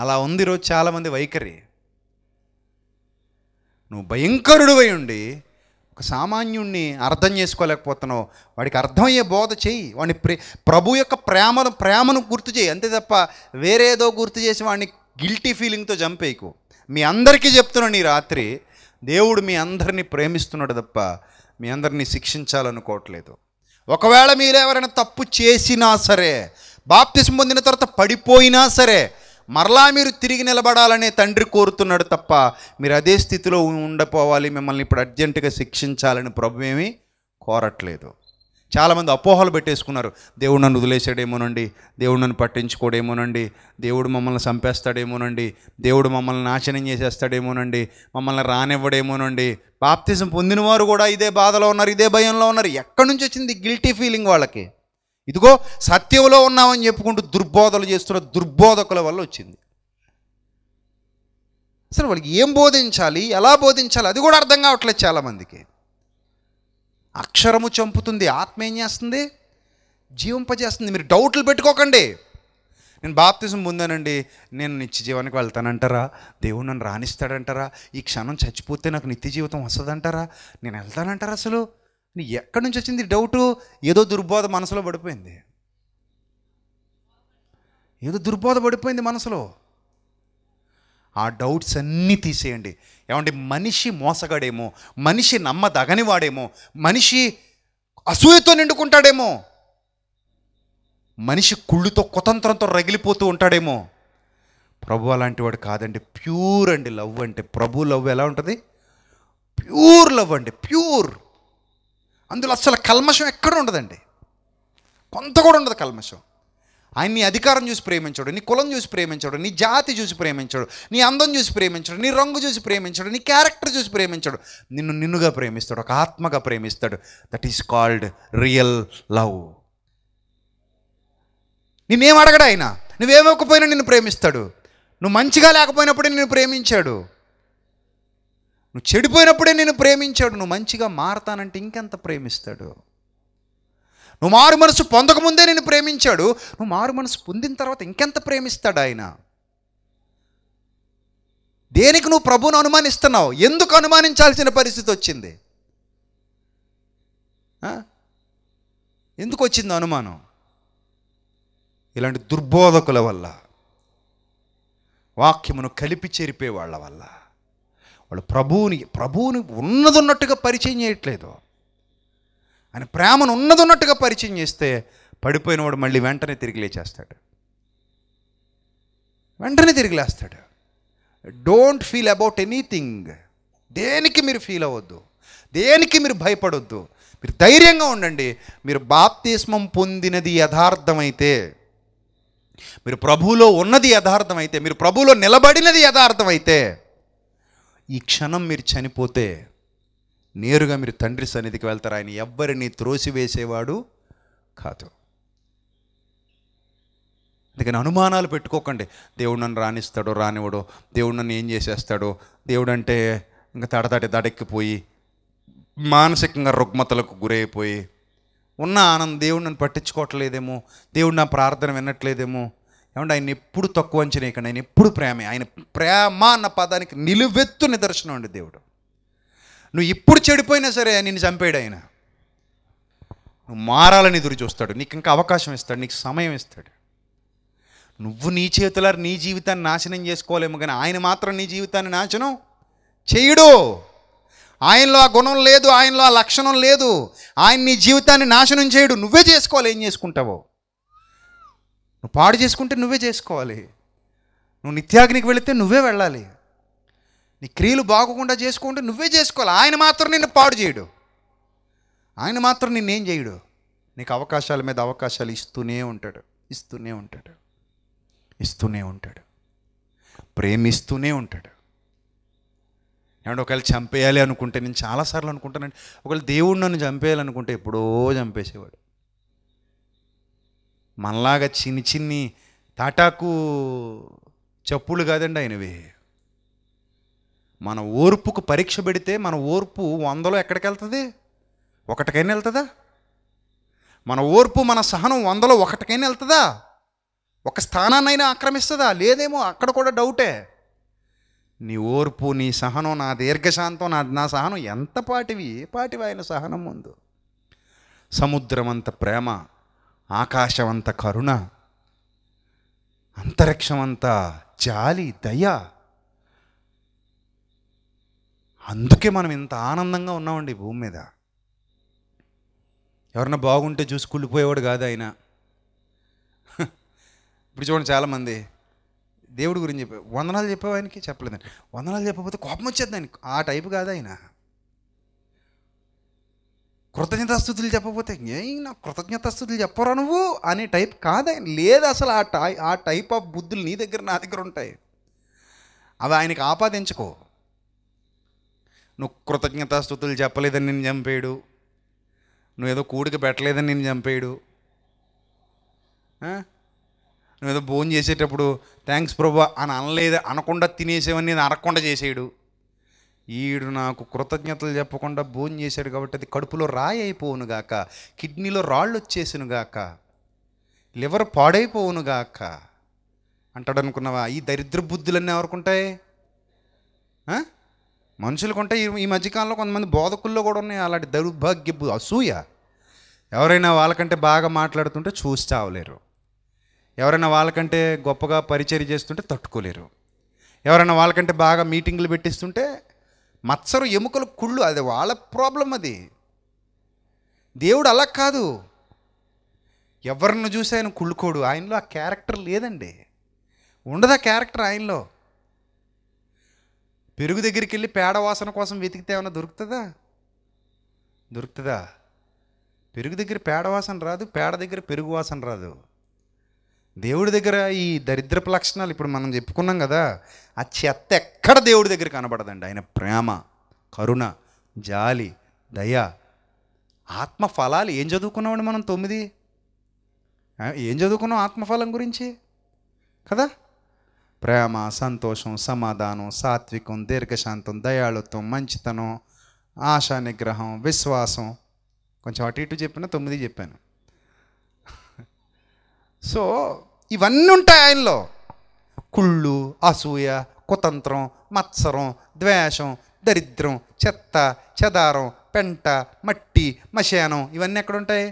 అలా ఉంది ఈరోజు చాలామంది వైఖరి నువ్వు భయంకరుడివై ఉండి ఒక సామాన్యుణ్ణి అర్థం చేసుకోలేకపోతున్నావు వాడికి అర్థమయ్యే బోధ చేయి వాడిని ప్రే ప్రభు యొక్క ప్రేమను ప్రేమను గుర్తు చేయి అంతే తప్ప వేరేదో గుర్తు చేసి వాడిని గిల్టీ ఫీలింగ్తో చంపేయకు మీ అందరికీ చెప్తున్నాను ఈ రాత్రి దేవుడు మీ అందరినీ ప్రేమిస్తున్నాడు తప్ప మీ అందరినీ శిక్షించాలనుకోవట్లేదు ఒకవేళ ఎవరైనా తప్పు చేసినా సరే బాప్తిసం పొందిన తర్వాత పడిపోయినా సరే మరలా మీరు తిరిగి నిలబడాలనే తండ్రి కోరుతున్నాడు తప్ప మీరు అదే స్థితిలో ఉండపోవాలి మిమ్మల్ని ఇప్పుడు అర్జెంటుగా శిక్షించాలని ప్రభు ఏమీ కోరట్లేదు చాలామంది అపోహలు పెట్టేసుకున్నారు దేవుడు నన్ను వదిలేసాడేమోనండి దేవుడు నన్ను పట్టించుకోడేమోనండి దేవుడు మమ్మల్ని చంపేస్తాడేమోనండి దేవుడు మమ్మల్ని నాశనం చేసేస్తాడేమోనండి మమ్మల్ని రానివ్వడేమోనండి బాప్తిజం వారు కూడా ఇదే బాధలో ఉన్నారు ఇదే భయంలో ఉన్నారు ఎక్కడి నుంచి వచ్చింది గిల్టీ ఫీలింగ్ వాళ్ళకి ఇదిగో సత్యంలో ఉన్నామని చెప్పుకుంటూ దుర్బోధలు చేస్తున్న దుర్బోధకుల వల్ల వచ్చింది అసలు వాళ్ళకి ఏం బోధించాలి ఎలా బోధించాలి అది కూడా అర్థం కావట్లేదు చాలామందికి అక్షరము చంపుతుంది ఆత్మ ఏం చేస్తుంది జీవింపజేస్తుంది మీరు డౌట్లు పెట్టుకోకండి నేను బాప్తిజం పొందానండి నేను నిత్య జీవానికి వెళ్తానంటారా దేవుడు నన్ను రాణిస్తాడంటారా ఈ క్షణం చచ్చిపోతే నాకు నిత్య జీవితం వస్తుందంటారా నేను వెళ్తానంటారా అసలు నీ ఎక్కడి నుంచి వచ్చింది డౌటు ఏదో దుర్బోధ మనసులో పడిపోయింది ఏదో దుర్బోధ పడిపోయింది మనసులో ఆ డౌట్స్ అన్నీ తీసేయండి ఏమంటే మనిషి మోసగాడేమో మనిషి నమ్మదగనివాడేమో మనిషి అసూయతో నిండుకుంటాడేమో మనిషి కుళ్ళుతో కుతంత్రంతో రగిలిపోతూ ఉంటాడేమో ప్రభు అలాంటి వాడు కాదండి ప్యూర్ అండి లవ్ అంటే ప్రభు లవ్ ఎలా ఉంటుంది ప్యూర్ లవ్ అండి ప్యూర్ అందులో అసలు కల్మషం ఎక్కడ ఉండదండి కొంత కూడా ఉండదు కల్మషం ఆయన నీ అధికారం చూసి ప్రేమించడు నీ కులం చూసి ప్రేమించడు నీ జాతి చూసి ప్రేమించడు నీ అందం చూసి ప్రేమించడు నీ రంగు చూసి ప్రేమించడు నీ క్యారెక్టర్ చూసి ప్రేమించడు నిన్ను నిన్నుగా ప్రేమిస్తాడు ఒక ఆత్మగా ప్రేమిస్తాడు that is called real love నిన్నేం అడగడు ఆయన నువ్వేమోకపోయినా నిన్ను ప్రేమిస్తాడు నువ్వు మంచిగా లేకపోయినప్పుడే నిన్ను ప్రేమించాడు నువ్వు చెడిపోయినప్పుడే నేను ప్రేమించాడు నువ్వు మంచిగా మారతానంటే ఇంకెంత ప్రేమిస్తాడు నువ్వు మారు మనసు పొందకముందే నేను ప్రేమించాడు నువ్వు మారు మనసు పొందిన తర్వాత ఇంకెంత ప్రేమిస్తాడు ఆయన దేనికి నువ్వు ప్రభువును అనుమానిస్తున్నావు ఎందుకు అనుమానించాల్సిన పరిస్థితి వచ్చింది ఎందుకు వచ్చింది అనుమానం ఇలాంటి దుర్బోధకుల వల్ల వాక్యమును కలిపి చెరిపే వాళ్ళ వల్ల వాళ్ళు ప్రభువుని ప్రభువుని ఉన్నట్టుగా పరిచయం చేయట్లేదు అని ప్రేమను ఉన్నట్టుగా పరిచయం చేస్తే పడిపోయినవాడు మళ్ళీ వెంటనే తిరిగి లేచేస్తాడు వెంటనే తిరిగి లేస్తాడు డోంట్ ఫీల్ అబౌట్ ఎనీథింగ్ దేనికి మీరు ఫీల్ అవ్వద్దు దేనికి మీరు భయపడొద్దు మీరు ధైర్యంగా ఉండండి మీరు బాప్తిస్మం పొందినది యథార్థమైతే మీరు ప్రభువులో ఉన్నది యథార్థమైతే మీరు ప్రభువులో నిలబడినది యథార్థమైతే ఈ క్షణం మీరు చనిపోతే నేరుగా మీరు తండ్రి సన్నిధికి వెళ్తారు ఆయన ఎవ్వరిని త్రోసివేసేవాడు కాదు అందుకని అనుమానాలు పెట్టుకోకండి దేవుడు నన్ను రాణిస్తాడో రానివ్వడో దేవుడు నన్ను ఏం చేసేస్తాడో దేవుడు అంటే ఇంకా తడతడి దడెక్కిపోయి మానసికంగా రుగ్మతలకు గురైపోయి ఉన్న ఆనందం దేవుడు నన్ను పట్టించుకోవట్లేదేమో దేవుడు నా ప్రార్థన వినట్లేదేమో ఏమంటే ఆయన ఎప్పుడు తక్కువ అంచనా ఇక్కడ ఆయన ఎప్పుడు ప్రేమే ఆయన ప్రేమ అన్న పదానికి నిలువెత్తు నిదర్శనం అండి దేవుడు నువ్వు ఇప్పుడు చెడిపోయినా సరే నిన్ను చంపాడు ఆయన నువ్వు మారాలని ఎదురు చూస్తాడు నీకు ఇంకా అవకాశం ఇస్తాడు నీకు సమయం ఇస్తాడు నువ్వు నీ చేతులారు నీ జీవితాన్ని నాశనం చేసుకోలేము కానీ ఆయన మాత్రం నీ జీవితాన్ని నాశనం చేయడు ఆయనలో ఆ గుణం లేదు ఆయనలో ఆ లక్షణం లేదు ఆయన నీ జీవితాన్ని నాశనం చేయడు నువ్వే చేసుకోవాలి ఏం చేసుకుంటావో నువ్వు పాడు చేసుకుంటే నువ్వే చేసుకోవాలి నువ్వు నిత్యాగ్నికి వెళితే నువ్వే వెళ్ళాలి నీ క్రియలు బాగోకుండా చేసుకుంటే నువ్వే చేసుకోవాలి ఆయన మాత్రం నిన్ను పాడు చేయడు ఆయన మాత్రం నిన్నేం చేయడు నీకు అవకాశాల మీద అవకాశాలు ఇస్తూనే ఉంటాడు ఇస్తూనే ఉంటాడు ఇస్తూనే ఉంటాడు ప్రేమిస్తూనే ఉంటాడు ఏమంటే ఒకవేళ చంపేయాలి అనుకుంటే నేను చాలాసార్లు అనుకుంటానండి ఒకవేళ దేవుడు నన్ను చంపేయాలనుకుంటే ఎప్పుడో చంపేసేవాడు మనలాగా చిన్ని చిన్ని తాటాకు చెప్పులు కాదండి ఆయనవి మన ఓర్పుకు పరీక్ష పెడితే మన ఓర్పు వందలో ఎక్కడికి వెళ్తుంది ఒకటికైనా వెళ్తుందా మన ఓర్పు మన సహనం వందలో ఒకటికైనా వెళ్తుందా ఒక స్థానాన్నైనా ఆక్రమిస్తుందా లేదేమో అక్కడ కూడా డౌటే నీ ఓర్పు నీ సహనం నా దీర్ఘశాంతం నా నా సహనం ఎంత పాటివి ఏ పాటివి ఆయన సహనం ముందు సముద్రమంత ప్రేమ ఆకాశమంత కరుణ అంతరిక్షమంత జాలి దయ అందుకే మనం ఇంత ఆనందంగా ఉన్నామండి భూమి మీద ఎవరన్నా బాగుంటే చూసి కుళ్ళిపోయేవాడు కాదు ఆయన ఇప్పుడు చూడండి చాలామంది దేవుడి గురించి చెప్పే వందనాలు చెప్పావు ఆయనకి చెప్పలేదండి వందనాలు చెప్పకపోతే కోపం వచ్చేది ఆ టైపు కాదు ఆయన కృతజ్ఞతాస్థుతులు చెప్పబోతే ఏం నా కృతజ్ఞతాస్థుతులు చెప్పరా నువ్వు అనే టైప్ కాదే లేదు అసలు ఆ టై ఆ టైప్ ఆఫ్ బుద్ధులు నీ దగ్గర నా దగ్గర ఉంటాయి అవి ఆయనకి ఆపాదించుకో నువ్వు కృతజ్ఞతాస్థుతులు చెప్పలేదని నేను చంపాడు నువ్వేదో కూడికి పెట్టలేదని నేను చంపాడు నువ్వేదో భోజనం చేసేటప్పుడు థ్యాంక్స్ ప్రభా అని అనలేదు అనకుండా తినేసేవని నేను అనకుండా చేసేయడు ఈడు నాకు కృతజ్ఞతలు చెప్పకుండా భోజనం చేశాడు కాబట్టి అది కడుపులో రాయి అయిపోవునుగాక కిడ్నీలో రాళ్ళు గాక లివర్ పాడైపోవునుగాక అంటాడు అనుకున్నావా ఈ దరిద్ర బుద్ధులన్నీ ఎవరుకుంటాయి మనుషులకుంటే ఈ మధ్యకాలంలో కొంతమంది బోధకుల్లో కూడా ఉన్నాయి అలాంటి దౌర్భాగ్య అసూయ ఎవరైనా వాళ్ళకంటే బాగా మాట్లాడుతుంటే చూసి చావలేరు ఎవరైనా వాళ్ళకంటే గొప్పగా పరిచయం చేస్తుంటే తట్టుకోలేరు ఎవరైనా వాళ్ళకంటే బాగా మీటింగ్లు పెట్టిస్తుంటే మత్సరు ఎముకలు కుళ్ళు అది వాళ్ళ ప్రాబ్లం అది దేవుడు అలా కాదు ఎవరిని చూసి ఆయన కుళ్ళుకోడు ఆయనలో ఆ క్యారెక్టర్ లేదండి ఉండదా క్యారెక్టర్ ఆయనలో పెరుగు దగ్గరికి వెళ్ళి పేడ వాసన కోసం వెతికితే ఏమైనా దొరుకుతుందా దొరుకుతుందా పెరుగు దగ్గర పేడ వాసన రాదు పేడ దగ్గర పెరుగు వాసన రాదు దేవుడి దగ్గర ఈ దరిద్రపు లక్షణాలు ఇప్పుడు మనం చెప్పుకున్నాం కదా ఆ చెత్త ఎక్కడ దేవుడి దగ్గర కనబడదండి ఆయన ప్రేమ కరుణ జాలి దయ ఆత్మ ఫలాలు ఏం చదువుకున్నామండి మనం తొమ్మిది ఏం చదువుకున్నాం ఆత్మఫలం గురించి కదా ప్రేమ సంతోషం సమాధానం సాత్వికం దీర్ఘశాంతం దయాళుత్వం మంచితనం ఆశా నిగ్రహం విశ్వాసం కొంచెం అటు ఇటు చెప్పిన తొమ్మిది చెప్పాను సో ఇవన్నీ ఉంటాయి ఆయనలో కుళ్ళు అసూయ కుతంత్రం మత్సరం ద్వేషం దరిద్రం చెత్త చెదారం పెంట మట్టి మశానం ఇవన్నీ ఎక్కడుంటాయి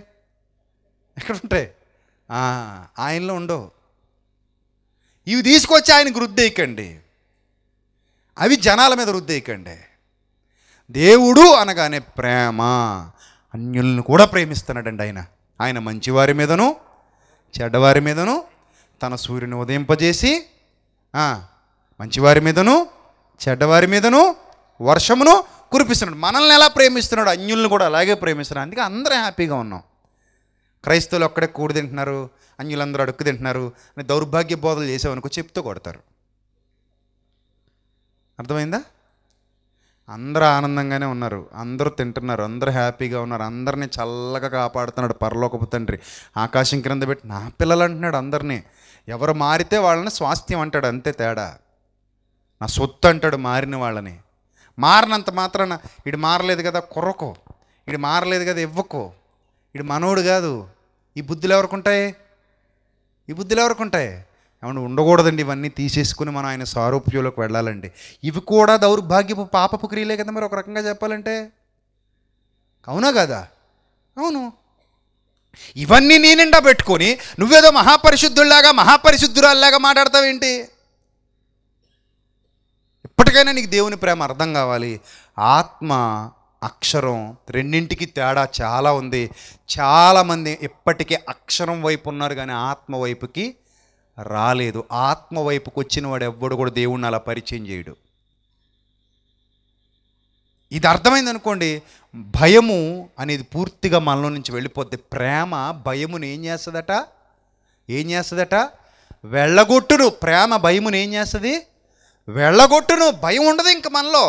ఉంటాయి ఆయనలో ఉండవు ఇవి తీసుకొచ్చి ఆయనకు రుద్దేయకండి అవి జనాల మీద రుద్దేయకండి దేవుడు అనగానే ప్రేమ అన్యులను కూడా ప్రేమిస్తున్నాడండి ఆయన ఆయన మంచివారి మీదను చెడ్డవారి మీదను తన సూర్యుని ఉదయింపజేసి మంచివారి మీదను చెడ్డవారి మీదను వర్షమును కురిపిస్తున్నాడు మనల్ని ఎలా ప్రేమిస్తున్నాడు అన్యుల్ని కూడా అలాగే ప్రేమిస్తున్నాడు అందుకే అందరూ హ్యాపీగా ఉన్నాం క్రైస్తవులు ఒక్కడే కూడి తింటున్నారు అన్యులందరూ అడుక్కు తింటున్నారు అని దౌర్భాగ్య బోధలు చేసేవనుకో చెప్తూ కొడతారు అర్థమైందా అందరూ ఆనందంగానే ఉన్నారు అందరూ తింటున్నారు అందరూ హ్యాపీగా ఉన్నారు అందరినీ చల్లగా కాపాడుతున్నాడు పర్లోకపు తండ్రి ఆకాశం క్రింద పెట్టి నా పిల్లలు అంటున్నాడు అందరినీ ఎవరు మారితే వాళ్ళని స్వాస్థ్యం అంటాడు అంతే తేడా నా సొత్తు అంటాడు మారిన వాళ్ళని మారినంత మాత్రాన ఇడు మారలేదు కదా కొరకు ఇడు మారలేదు కదా ఇవ్వకు ఇడు మనోడు కాదు ఈ బుద్ధులు ఎవరికి ఉంటాయి ఈ బుద్ధులు ఎవరికి ఉంటాయి ఏమన్నా ఉండకూడదండి ఇవన్నీ తీసేసుకుని మనం ఆయన సారూప్యంలోకి వెళ్ళాలండి ఇవి కూడా దౌర్భాగ్యపు పాపపు క్రియలే కదా మరి ఒక రకంగా చెప్పాలంటే అవునా కదా అవును ఇవన్నీ నీ నిండా పెట్టుకొని నువ్వేదో మహాపరిశుద్ధుల్లాగా మహాపరిశుద్ధురాల్లాగా మాట్లాడతావేంటి ఇప్పటికైనా నీకు దేవుని ప్రేమ అర్థం కావాలి ఆత్మ అక్షరం రెండింటికి తేడా చాలా ఉంది చాలామంది ఇప్పటికీ అక్షరం వైపు ఉన్నారు కానీ ఆత్మ వైపుకి రాలేదు ఆత్మ వైపుకు వచ్చిన వాడు ఎవ్వడు కూడా దేవుణ్ణి అలా పరిచయం చేయడు ఇది అర్థమైంది అనుకోండి భయము అనేది పూర్తిగా మనలో నుంచి వెళ్ళిపోద్ది ప్రేమ భయమును ఏం చేస్తుందట ఏం చేస్తుందట వెళ్ళగొట్టును ప్రేమ భయమును ఏం చేస్తుంది వెళ్ళగొట్టును భయం ఉండదు ఇంక మనలో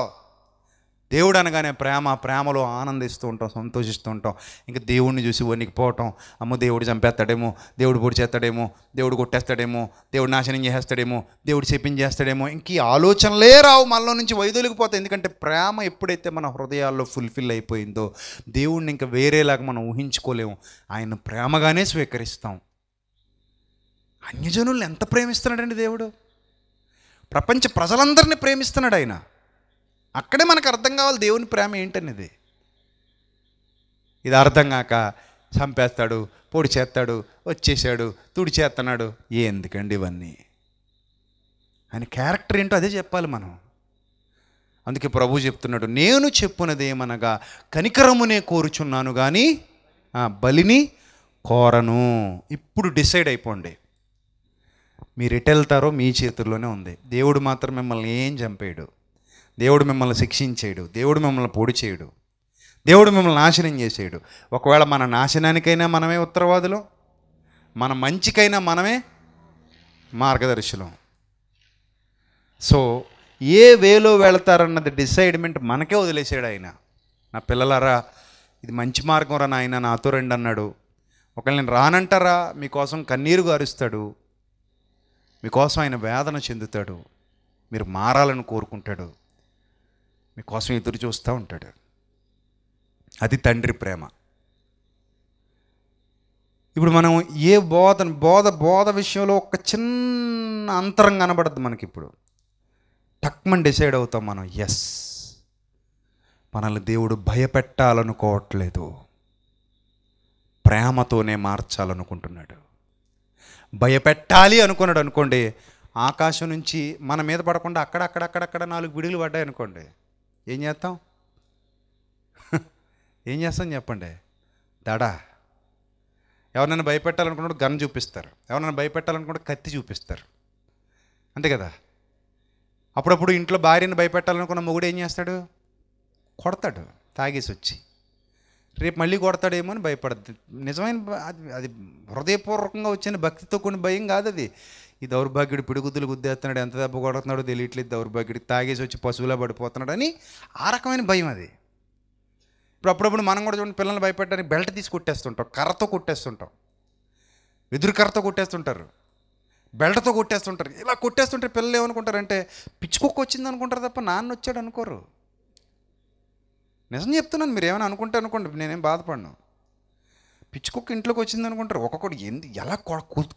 దేవుడు అనగానే ప్రేమ ప్రేమలో ఆనందిస్తూ ఉంటాం సంతోషిస్తూ ఉంటాం ఇంకా దేవుడిని చూసి వణికిపోవటం అమ్మో దేవుడు చంపేస్తాడేమో దేవుడు పొడి చేస్తాడేమో దేవుడు కొట్టేస్తాడేమో దేవుడు నాశనం చేసేస్తాడేమో దేవుడు చేస్తాడేమో ఇంక ఈ ఆలోచనలే రావు మనలో నుంచి వైదొలిగిపోతాయి ఎందుకంటే ప్రేమ ఎప్పుడైతే మన హృదయాల్లో ఫుల్ఫిల్ అయిపోయిందో దేవుడిని ఇంకా వేరేలాగా మనం ఊహించుకోలేము ఆయన ప్రేమగానే స్వీకరిస్తాం అన్యజనుల్ని ఎంత ప్రేమిస్తున్నాడండి దేవుడు ప్రపంచ ప్రజలందరినీ ప్రేమిస్తున్నాడు ఆయన అక్కడే మనకు అర్థం కావాలి దేవుని ప్రేమ ఏంటనేది ఇది అర్థం కాక చంపేస్తాడు పొడి చేస్తాడు వచ్చేసాడు తుడి చేస్తున్నాడు ఎందుకండి ఇవన్నీ ఆయన క్యారెక్టర్ ఏంటో అదే చెప్పాలి మనం అందుకే ప్రభు చెప్తున్నాడు నేను ఏమనగా కనికరమునే కోరుచున్నాను కానీ ఆ బలిని కోరను ఇప్పుడు డిసైడ్ అయిపోండి మీరు ఎటు వెళ్తారో మీ చేతుల్లోనే ఉంది దేవుడు మాత్రం మిమ్మల్ని ఏం చంపేయడు దేవుడు మిమ్మల్ని శిక్షించేయడు దేవుడు మిమ్మల్ని పొడి చేయడు దేవుడు మిమ్మల్ని నాశనం చేసేయడు ఒకవేళ మన నాశనానికైనా మనమే ఉత్తరవాదులు మన మంచికైనా మనమే మార్గదర్శులం సో ఏ వేలో వెళతారన్నది డిసైడ్మెంట్ మనకే వదిలేసాడు ఆయన నా పిల్లలారా ఇది మంచి మార్గం రా నాయన నాతో రెండు అన్నాడు ఒకళ్ళు నేను రానంటారా మీకోసం కన్నీరు గారుస్తాడు మీకోసం ఆయన వేదన చెందుతాడు మీరు మారాలని కోరుకుంటాడు మీకోసం ఎదురు చూస్తూ ఉంటాడు అది తండ్రి ప్రేమ ఇప్పుడు మనం ఏ బోధ బోధ బోధ విషయంలో ఒక చిన్న అంతరం కనబడద్దు మనకి ఇప్పుడు టక్మన్ డిసైడ్ అవుతాం మనం ఎస్ మనల్ని దేవుడు భయపెట్టాలనుకోవట్లేదు ప్రేమతోనే మార్చాలనుకుంటున్నాడు భయపెట్టాలి అనుకున్నాడు అనుకోండి ఆకాశం నుంచి మన మీద పడకుండా అక్కడ అక్కడ నాలుగు విడుగులు పడ్డాయి అనుకోండి ఏం చేస్తాం ఏం చేస్తాం చెప్పండి దడా ఎవరినైనా భయపెట్టాలనుకున్నప్పుడు గన్ చూపిస్తారు ఎవరినైనా భయపెట్టాలనుకుంటే కత్తి చూపిస్తారు అంతే కదా అప్పుడప్పుడు ఇంట్లో భార్యను భయపెట్టాలనుకున్న మొగుడు ఏం చేస్తాడు కొడతాడు తాగేసి వచ్చి రేపు మళ్ళీ కొడతాడేమో అని భయపడద్దు నిజమైన అది అది హృదయపూర్వకంగా వచ్చిన భక్తితో కొన్ని భయం కాదు అది ఈ దౌర్భాగ్యుడు పిడుగుద్దులు గుద్దేస్తున్నాడు ఎంత దెబ్బ కొడుతున్నాడో తెలియట్లేదు దౌర్భాగ్యుడికి తాగేసి వచ్చి పశువులా పడిపోతున్నాడు అని ఆ రకమైన భయం అది ఇప్పుడు అప్పుడప్పుడు మనం కూడా చూడండి పిల్లల్ని భయపెట్టడానికి బెల్ట్ తీసి కొట్టేస్తుంటాం కర్రతో కొట్టేస్తుంటాం ఎదురు కర్రతో కొట్టేస్తుంటారు బెల్ట్తో కొట్టేస్తుంటారు ఇలా కొట్టేస్తుంటే పిల్లలు ఏమనుకుంటారు అంటే పిచ్చుకొక్క వచ్చింది అనుకుంటారు తప్ప నాన్న వచ్చాడు అనుకోరు నిజం చెప్తున్నాను మీరు ఏమైనా అనుకుంటే అనుకోండి నేనేం బాధపడను పిచ్చుకొక్క ఇంట్లోకి వచ్చింది అనుకుంటారు ఒక్కొక్కటి ఎందు ఎలా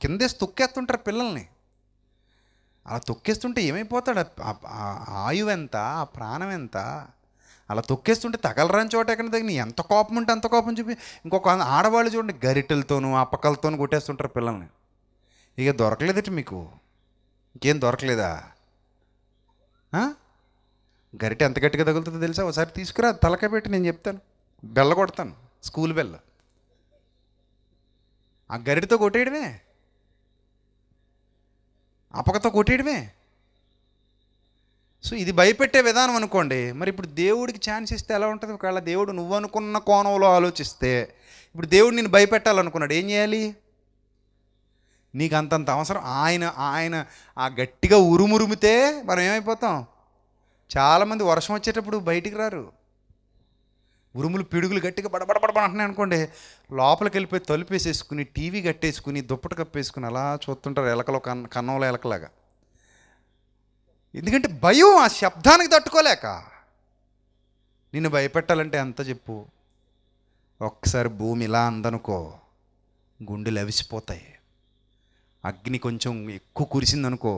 కిందేసి తొక్కేస్తుంటారు పిల్లల్ని అలా తొక్కేస్తుంటే ఏమైపోతాడు ఆయువు ఎంత ఆ ప్రాణం ఎంత అలా తొక్కేస్తుంటే తగలరాని చోట ఎక్కడ తగిన ఎంత కోపం ఉంటే అంత కోపం చూపి ఇంకొక ఆడవాళ్ళు చూడండి గరిటెలతోనూ అప్పకలతోనూ కొట్టేస్తుంటారు పిల్లల్ని ఇక దొరకలేదట మీకు ఇంకేం దొరకలేదా గరిటె ఎంత గట్టిగా తగులుతుందో తెలుసా ఒకసారి తీసుకురా తలకాయ పెట్టి నేను చెప్తాను బెల్ల కొడతాను స్కూల్ బెల్ల ఆ గరిటతో కొట్టేయడమే అపకతో కొట్టేయడమే సో ఇది భయపెట్టే విధానం అనుకోండి మరి ఇప్పుడు దేవుడికి ఛాన్స్ ఇస్తే ఎలా ఉంటుంది ఒకవేళ దేవుడు నువ్వు అనుకున్న కోణంలో ఆలోచిస్తే ఇప్పుడు దేవుడు నేను భయపెట్టాలనుకున్నాడు ఏం చేయాలి నీకు అంతంత అవసరం ఆయన ఆయన ఆ గట్టిగా ఉరుమురుమితే మనం ఏమైపోతాం చాలామంది వర్షం వచ్చేటప్పుడు బయటికి రారు ఉరుములు పిడుగులు గట్టిగా బడబడబడబడ అనుకోండి లోపలికి వెళ్ళిపోయి తలుపేసేసుకుని టీవీ కట్టేసుకుని దుప్పటి కప్పేసుకుని అలా చూస్తుంటారు ఎలకలో కన్న కన్నంలో ఎలకలాగా ఎందుకంటే భయం ఆ శబ్దానికి తట్టుకోలేక నిన్ను భయపెట్టాలంటే ఎంత చెప్పు ఒక్కసారి భూమి ఇలా అందనుకో గుండెలు అవిసిపోతాయి అగ్ని కొంచెం ఎక్కువ కురిసిందనుకో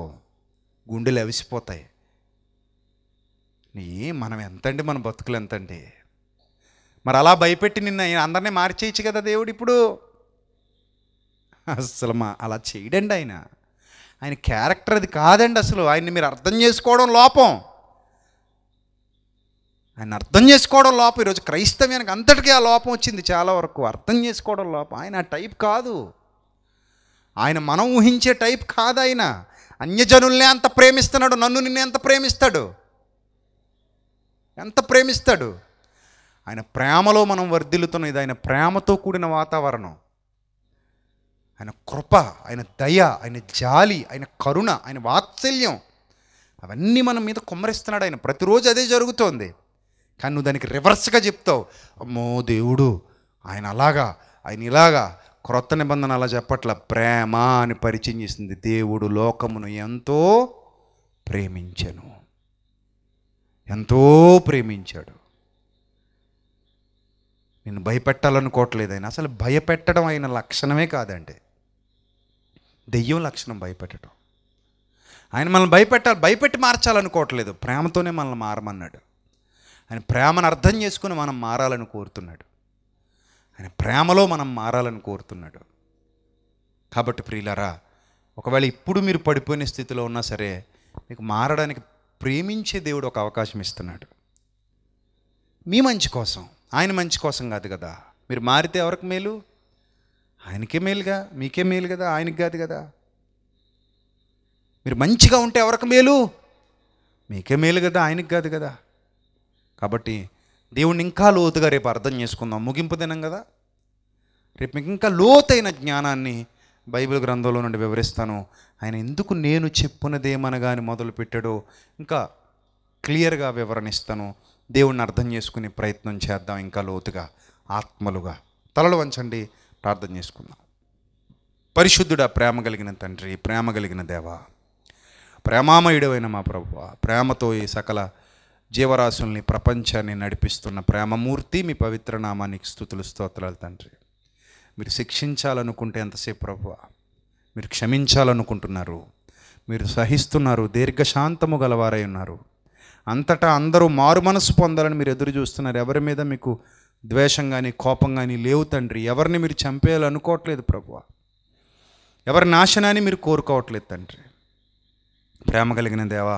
గుండెలు అవిసిపోతాయి మనం ఎంతండి మన బతుకులు ఎంతండి మరి అలా భయపెట్టి నిన్న అందరినీ మార్చేయచ్చు కదా దేవుడు ఇప్పుడు అసలు మా అలా చేయడండి ఆయన ఆయన క్యారెక్టర్ అది కాదండి అసలు ఆయన్ని మీరు అర్థం చేసుకోవడం లోపం ఆయన అర్థం చేసుకోవడం లోపం ఈరోజు క్రైస్తవ్యానికి అంతటికీ ఆ లోపం వచ్చింది చాలా వరకు అర్థం చేసుకోవడం లోపం ఆయన టైప్ కాదు ఆయన మనం ఊహించే టైప్ కాదు ఆయన అన్యజనుల్నే అంత ప్రేమిస్తున్నాడు నన్ను నిన్నే ఎంత ప్రేమిస్తాడు ఎంత ప్రేమిస్తాడు ఆయన ప్రేమలో మనం వర్ధిల్లుతున్న ఇది ఆయన ప్రేమతో కూడిన వాతావరణం ఆయన కృప ఆయన దయ ఆయన జాలి ఆయన కరుణ ఆయన వాత్సల్యం అవన్నీ మన మీద కుమ్మరిస్తున్నాడు ఆయన ప్రతిరోజు అదే జరుగుతోంది కానీ నువ్వు దానికి రివర్స్గా చెప్తావు అమ్మో దేవుడు ఆయన అలాగా ఆయన ఇలాగా క్రొత్త నిబంధన అలా చెప్పట్ల ప్రేమ అని పరిచయం చేసింది దేవుడు లోకమును ఎంతో ప్రేమించను ఎంతో ప్రేమించాడు నేను భయపెట్టాలనుకోవట్లేదు ఆయన అసలు భయపెట్టడం ఆయన లక్షణమే కాదండి దెయ్యం లక్షణం భయపెట్టడం ఆయన మనల్ని భయపెట్టాలి భయపెట్టి మార్చాలనుకోవట్లేదు ప్రేమతోనే మనల్ని మారమన్నాడు ఆయన ప్రేమను అర్థం చేసుకుని మనం మారాలని కోరుతున్నాడు ఆయన ప్రేమలో మనం మారాలని కోరుతున్నాడు కాబట్టి ప్రియులరా ఒకవేళ ఇప్పుడు మీరు పడిపోయిన స్థితిలో ఉన్నా సరే మీకు మారడానికి ప్రేమించే దేవుడు ఒక అవకాశం ఇస్తున్నాడు మీ మంచి కోసం ఆయన మంచి కోసం కాదు కదా మీరు మారితే ఎవరికి మేలు ఆయనకే మేలుగా మీకే మేలు కదా ఆయనకి కాదు కదా మీరు మంచిగా ఉంటే ఎవరికి మేలు మీకే మేలు కదా ఆయనకి కాదు కదా కాబట్టి దేవుణ్ణి ఇంకా లోతుగా రేపు అర్థం చేసుకుందాం ముగింపు దినం కదా రేపు మీకు ఇంకా లోతైన జ్ఞానాన్ని బైబిల్ గ్రంథంలో నుండి వివరిస్తాను ఆయన ఎందుకు నేను చెప్పునదేమనగాని మొదలు పెట్టాడో ఇంకా క్లియర్గా వివరణిస్తాను దేవుణ్ణి అర్థం చేసుకునే ప్రయత్నం చేద్దాం ఇంకా లోతుగా ఆత్మలుగా తలలు వంచండి ప్రార్థన చేసుకుందాం పరిశుద్ధుడ ప్రేమ కలిగిన తండ్రి ప్రేమ కలిగిన దేవ ప్రేమామయుడమైన మా ప్రభు ప్రేమతో ఈ సకల జీవరాశుల్ని ప్రపంచాన్ని నడిపిస్తున్న ప్రేమమూర్తి మీ పవిత్ర నామానికి స్థుతులు స్తోత్రాలు తండ్రి మీరు శిక్షించాలనుకుంటే ఎంతసేపు ప్రభు మీరు క్షమించాలనుకుంటున్నారు మీరు సహిస్తున్నారు దీర్ఘశాంతము గలవారై ఉన్నారు అంతటా అందరూ మారు మనసు పొందాలని మీరు ఎదురు చూస్తున్నారు ఎవరి మీద మీకు ద్వేషం కానీ కోపం కానీ లేవు తండ్రి ఎవరిని మీరు చంపేయాలనుకోవట్లేదు ప్రభు ఎవరి నాశనాన్ని మీరు కోరుకోవట్లేదు తండ్రి ప్రేమ కలిగిన దేవా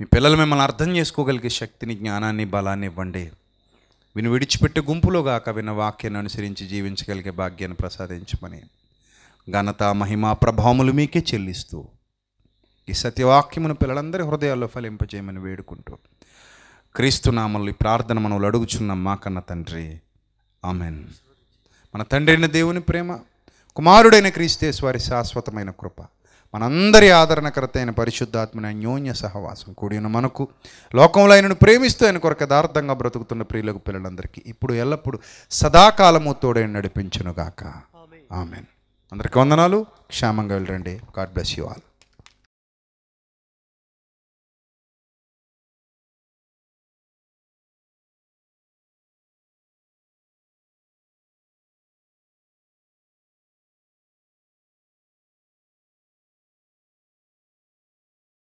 మీ పిల్లలు మిమ్మల్ని అర్థం చేసుకోగలిగే శక్తిని జ్ఞానాన్ని బలాన్ని ఇవ్వండి విను విడిచిపెట్టే గుంపులో గాక విన్న వాక్యాన్ని అనుసరించి జీవించగలిగే భాగ్యాన్ని ప్రసాదించమని ఘనత మహిమ ప్రభావములు మీకే చెల్లిస్తూ ఈ సత్యవాక్యమును పిల్లలందరి హృదయాల్లో ఫలింపజేయమని వేడుకుంటూ క్రీస్తు ఈ ప్రార్థన మనవులు అడుగుచున్నాం మాకన్న తండ్రి ఆమెన్ మన తండ్రి అయిన దేవుని ప్రేమ కుమారుడైన క్రీస్తేశ్వారి శాశ్వతమైన కృప మనందరి ఆదరణకరత అయిన పరిశుద్ధాత్మని అన్యోన్య సహవాసం కూడిన మనకు లోకంలో ఆయనను ప్రేమిస్తూ ఆయన కొరకు యథార్థంగా బ్రతుకుతున్న ప్రియులకు పిల్లలందరికీ ఇప్పుడు ఎల్లప్పుడూ సదాకాలము తోడే నడిపించునుగాక ఆమెన్ అందరికీ వందనాలు క్షేమంగా వెళ్ళండి గాడ్ బ్లెస్ యూ ఆల్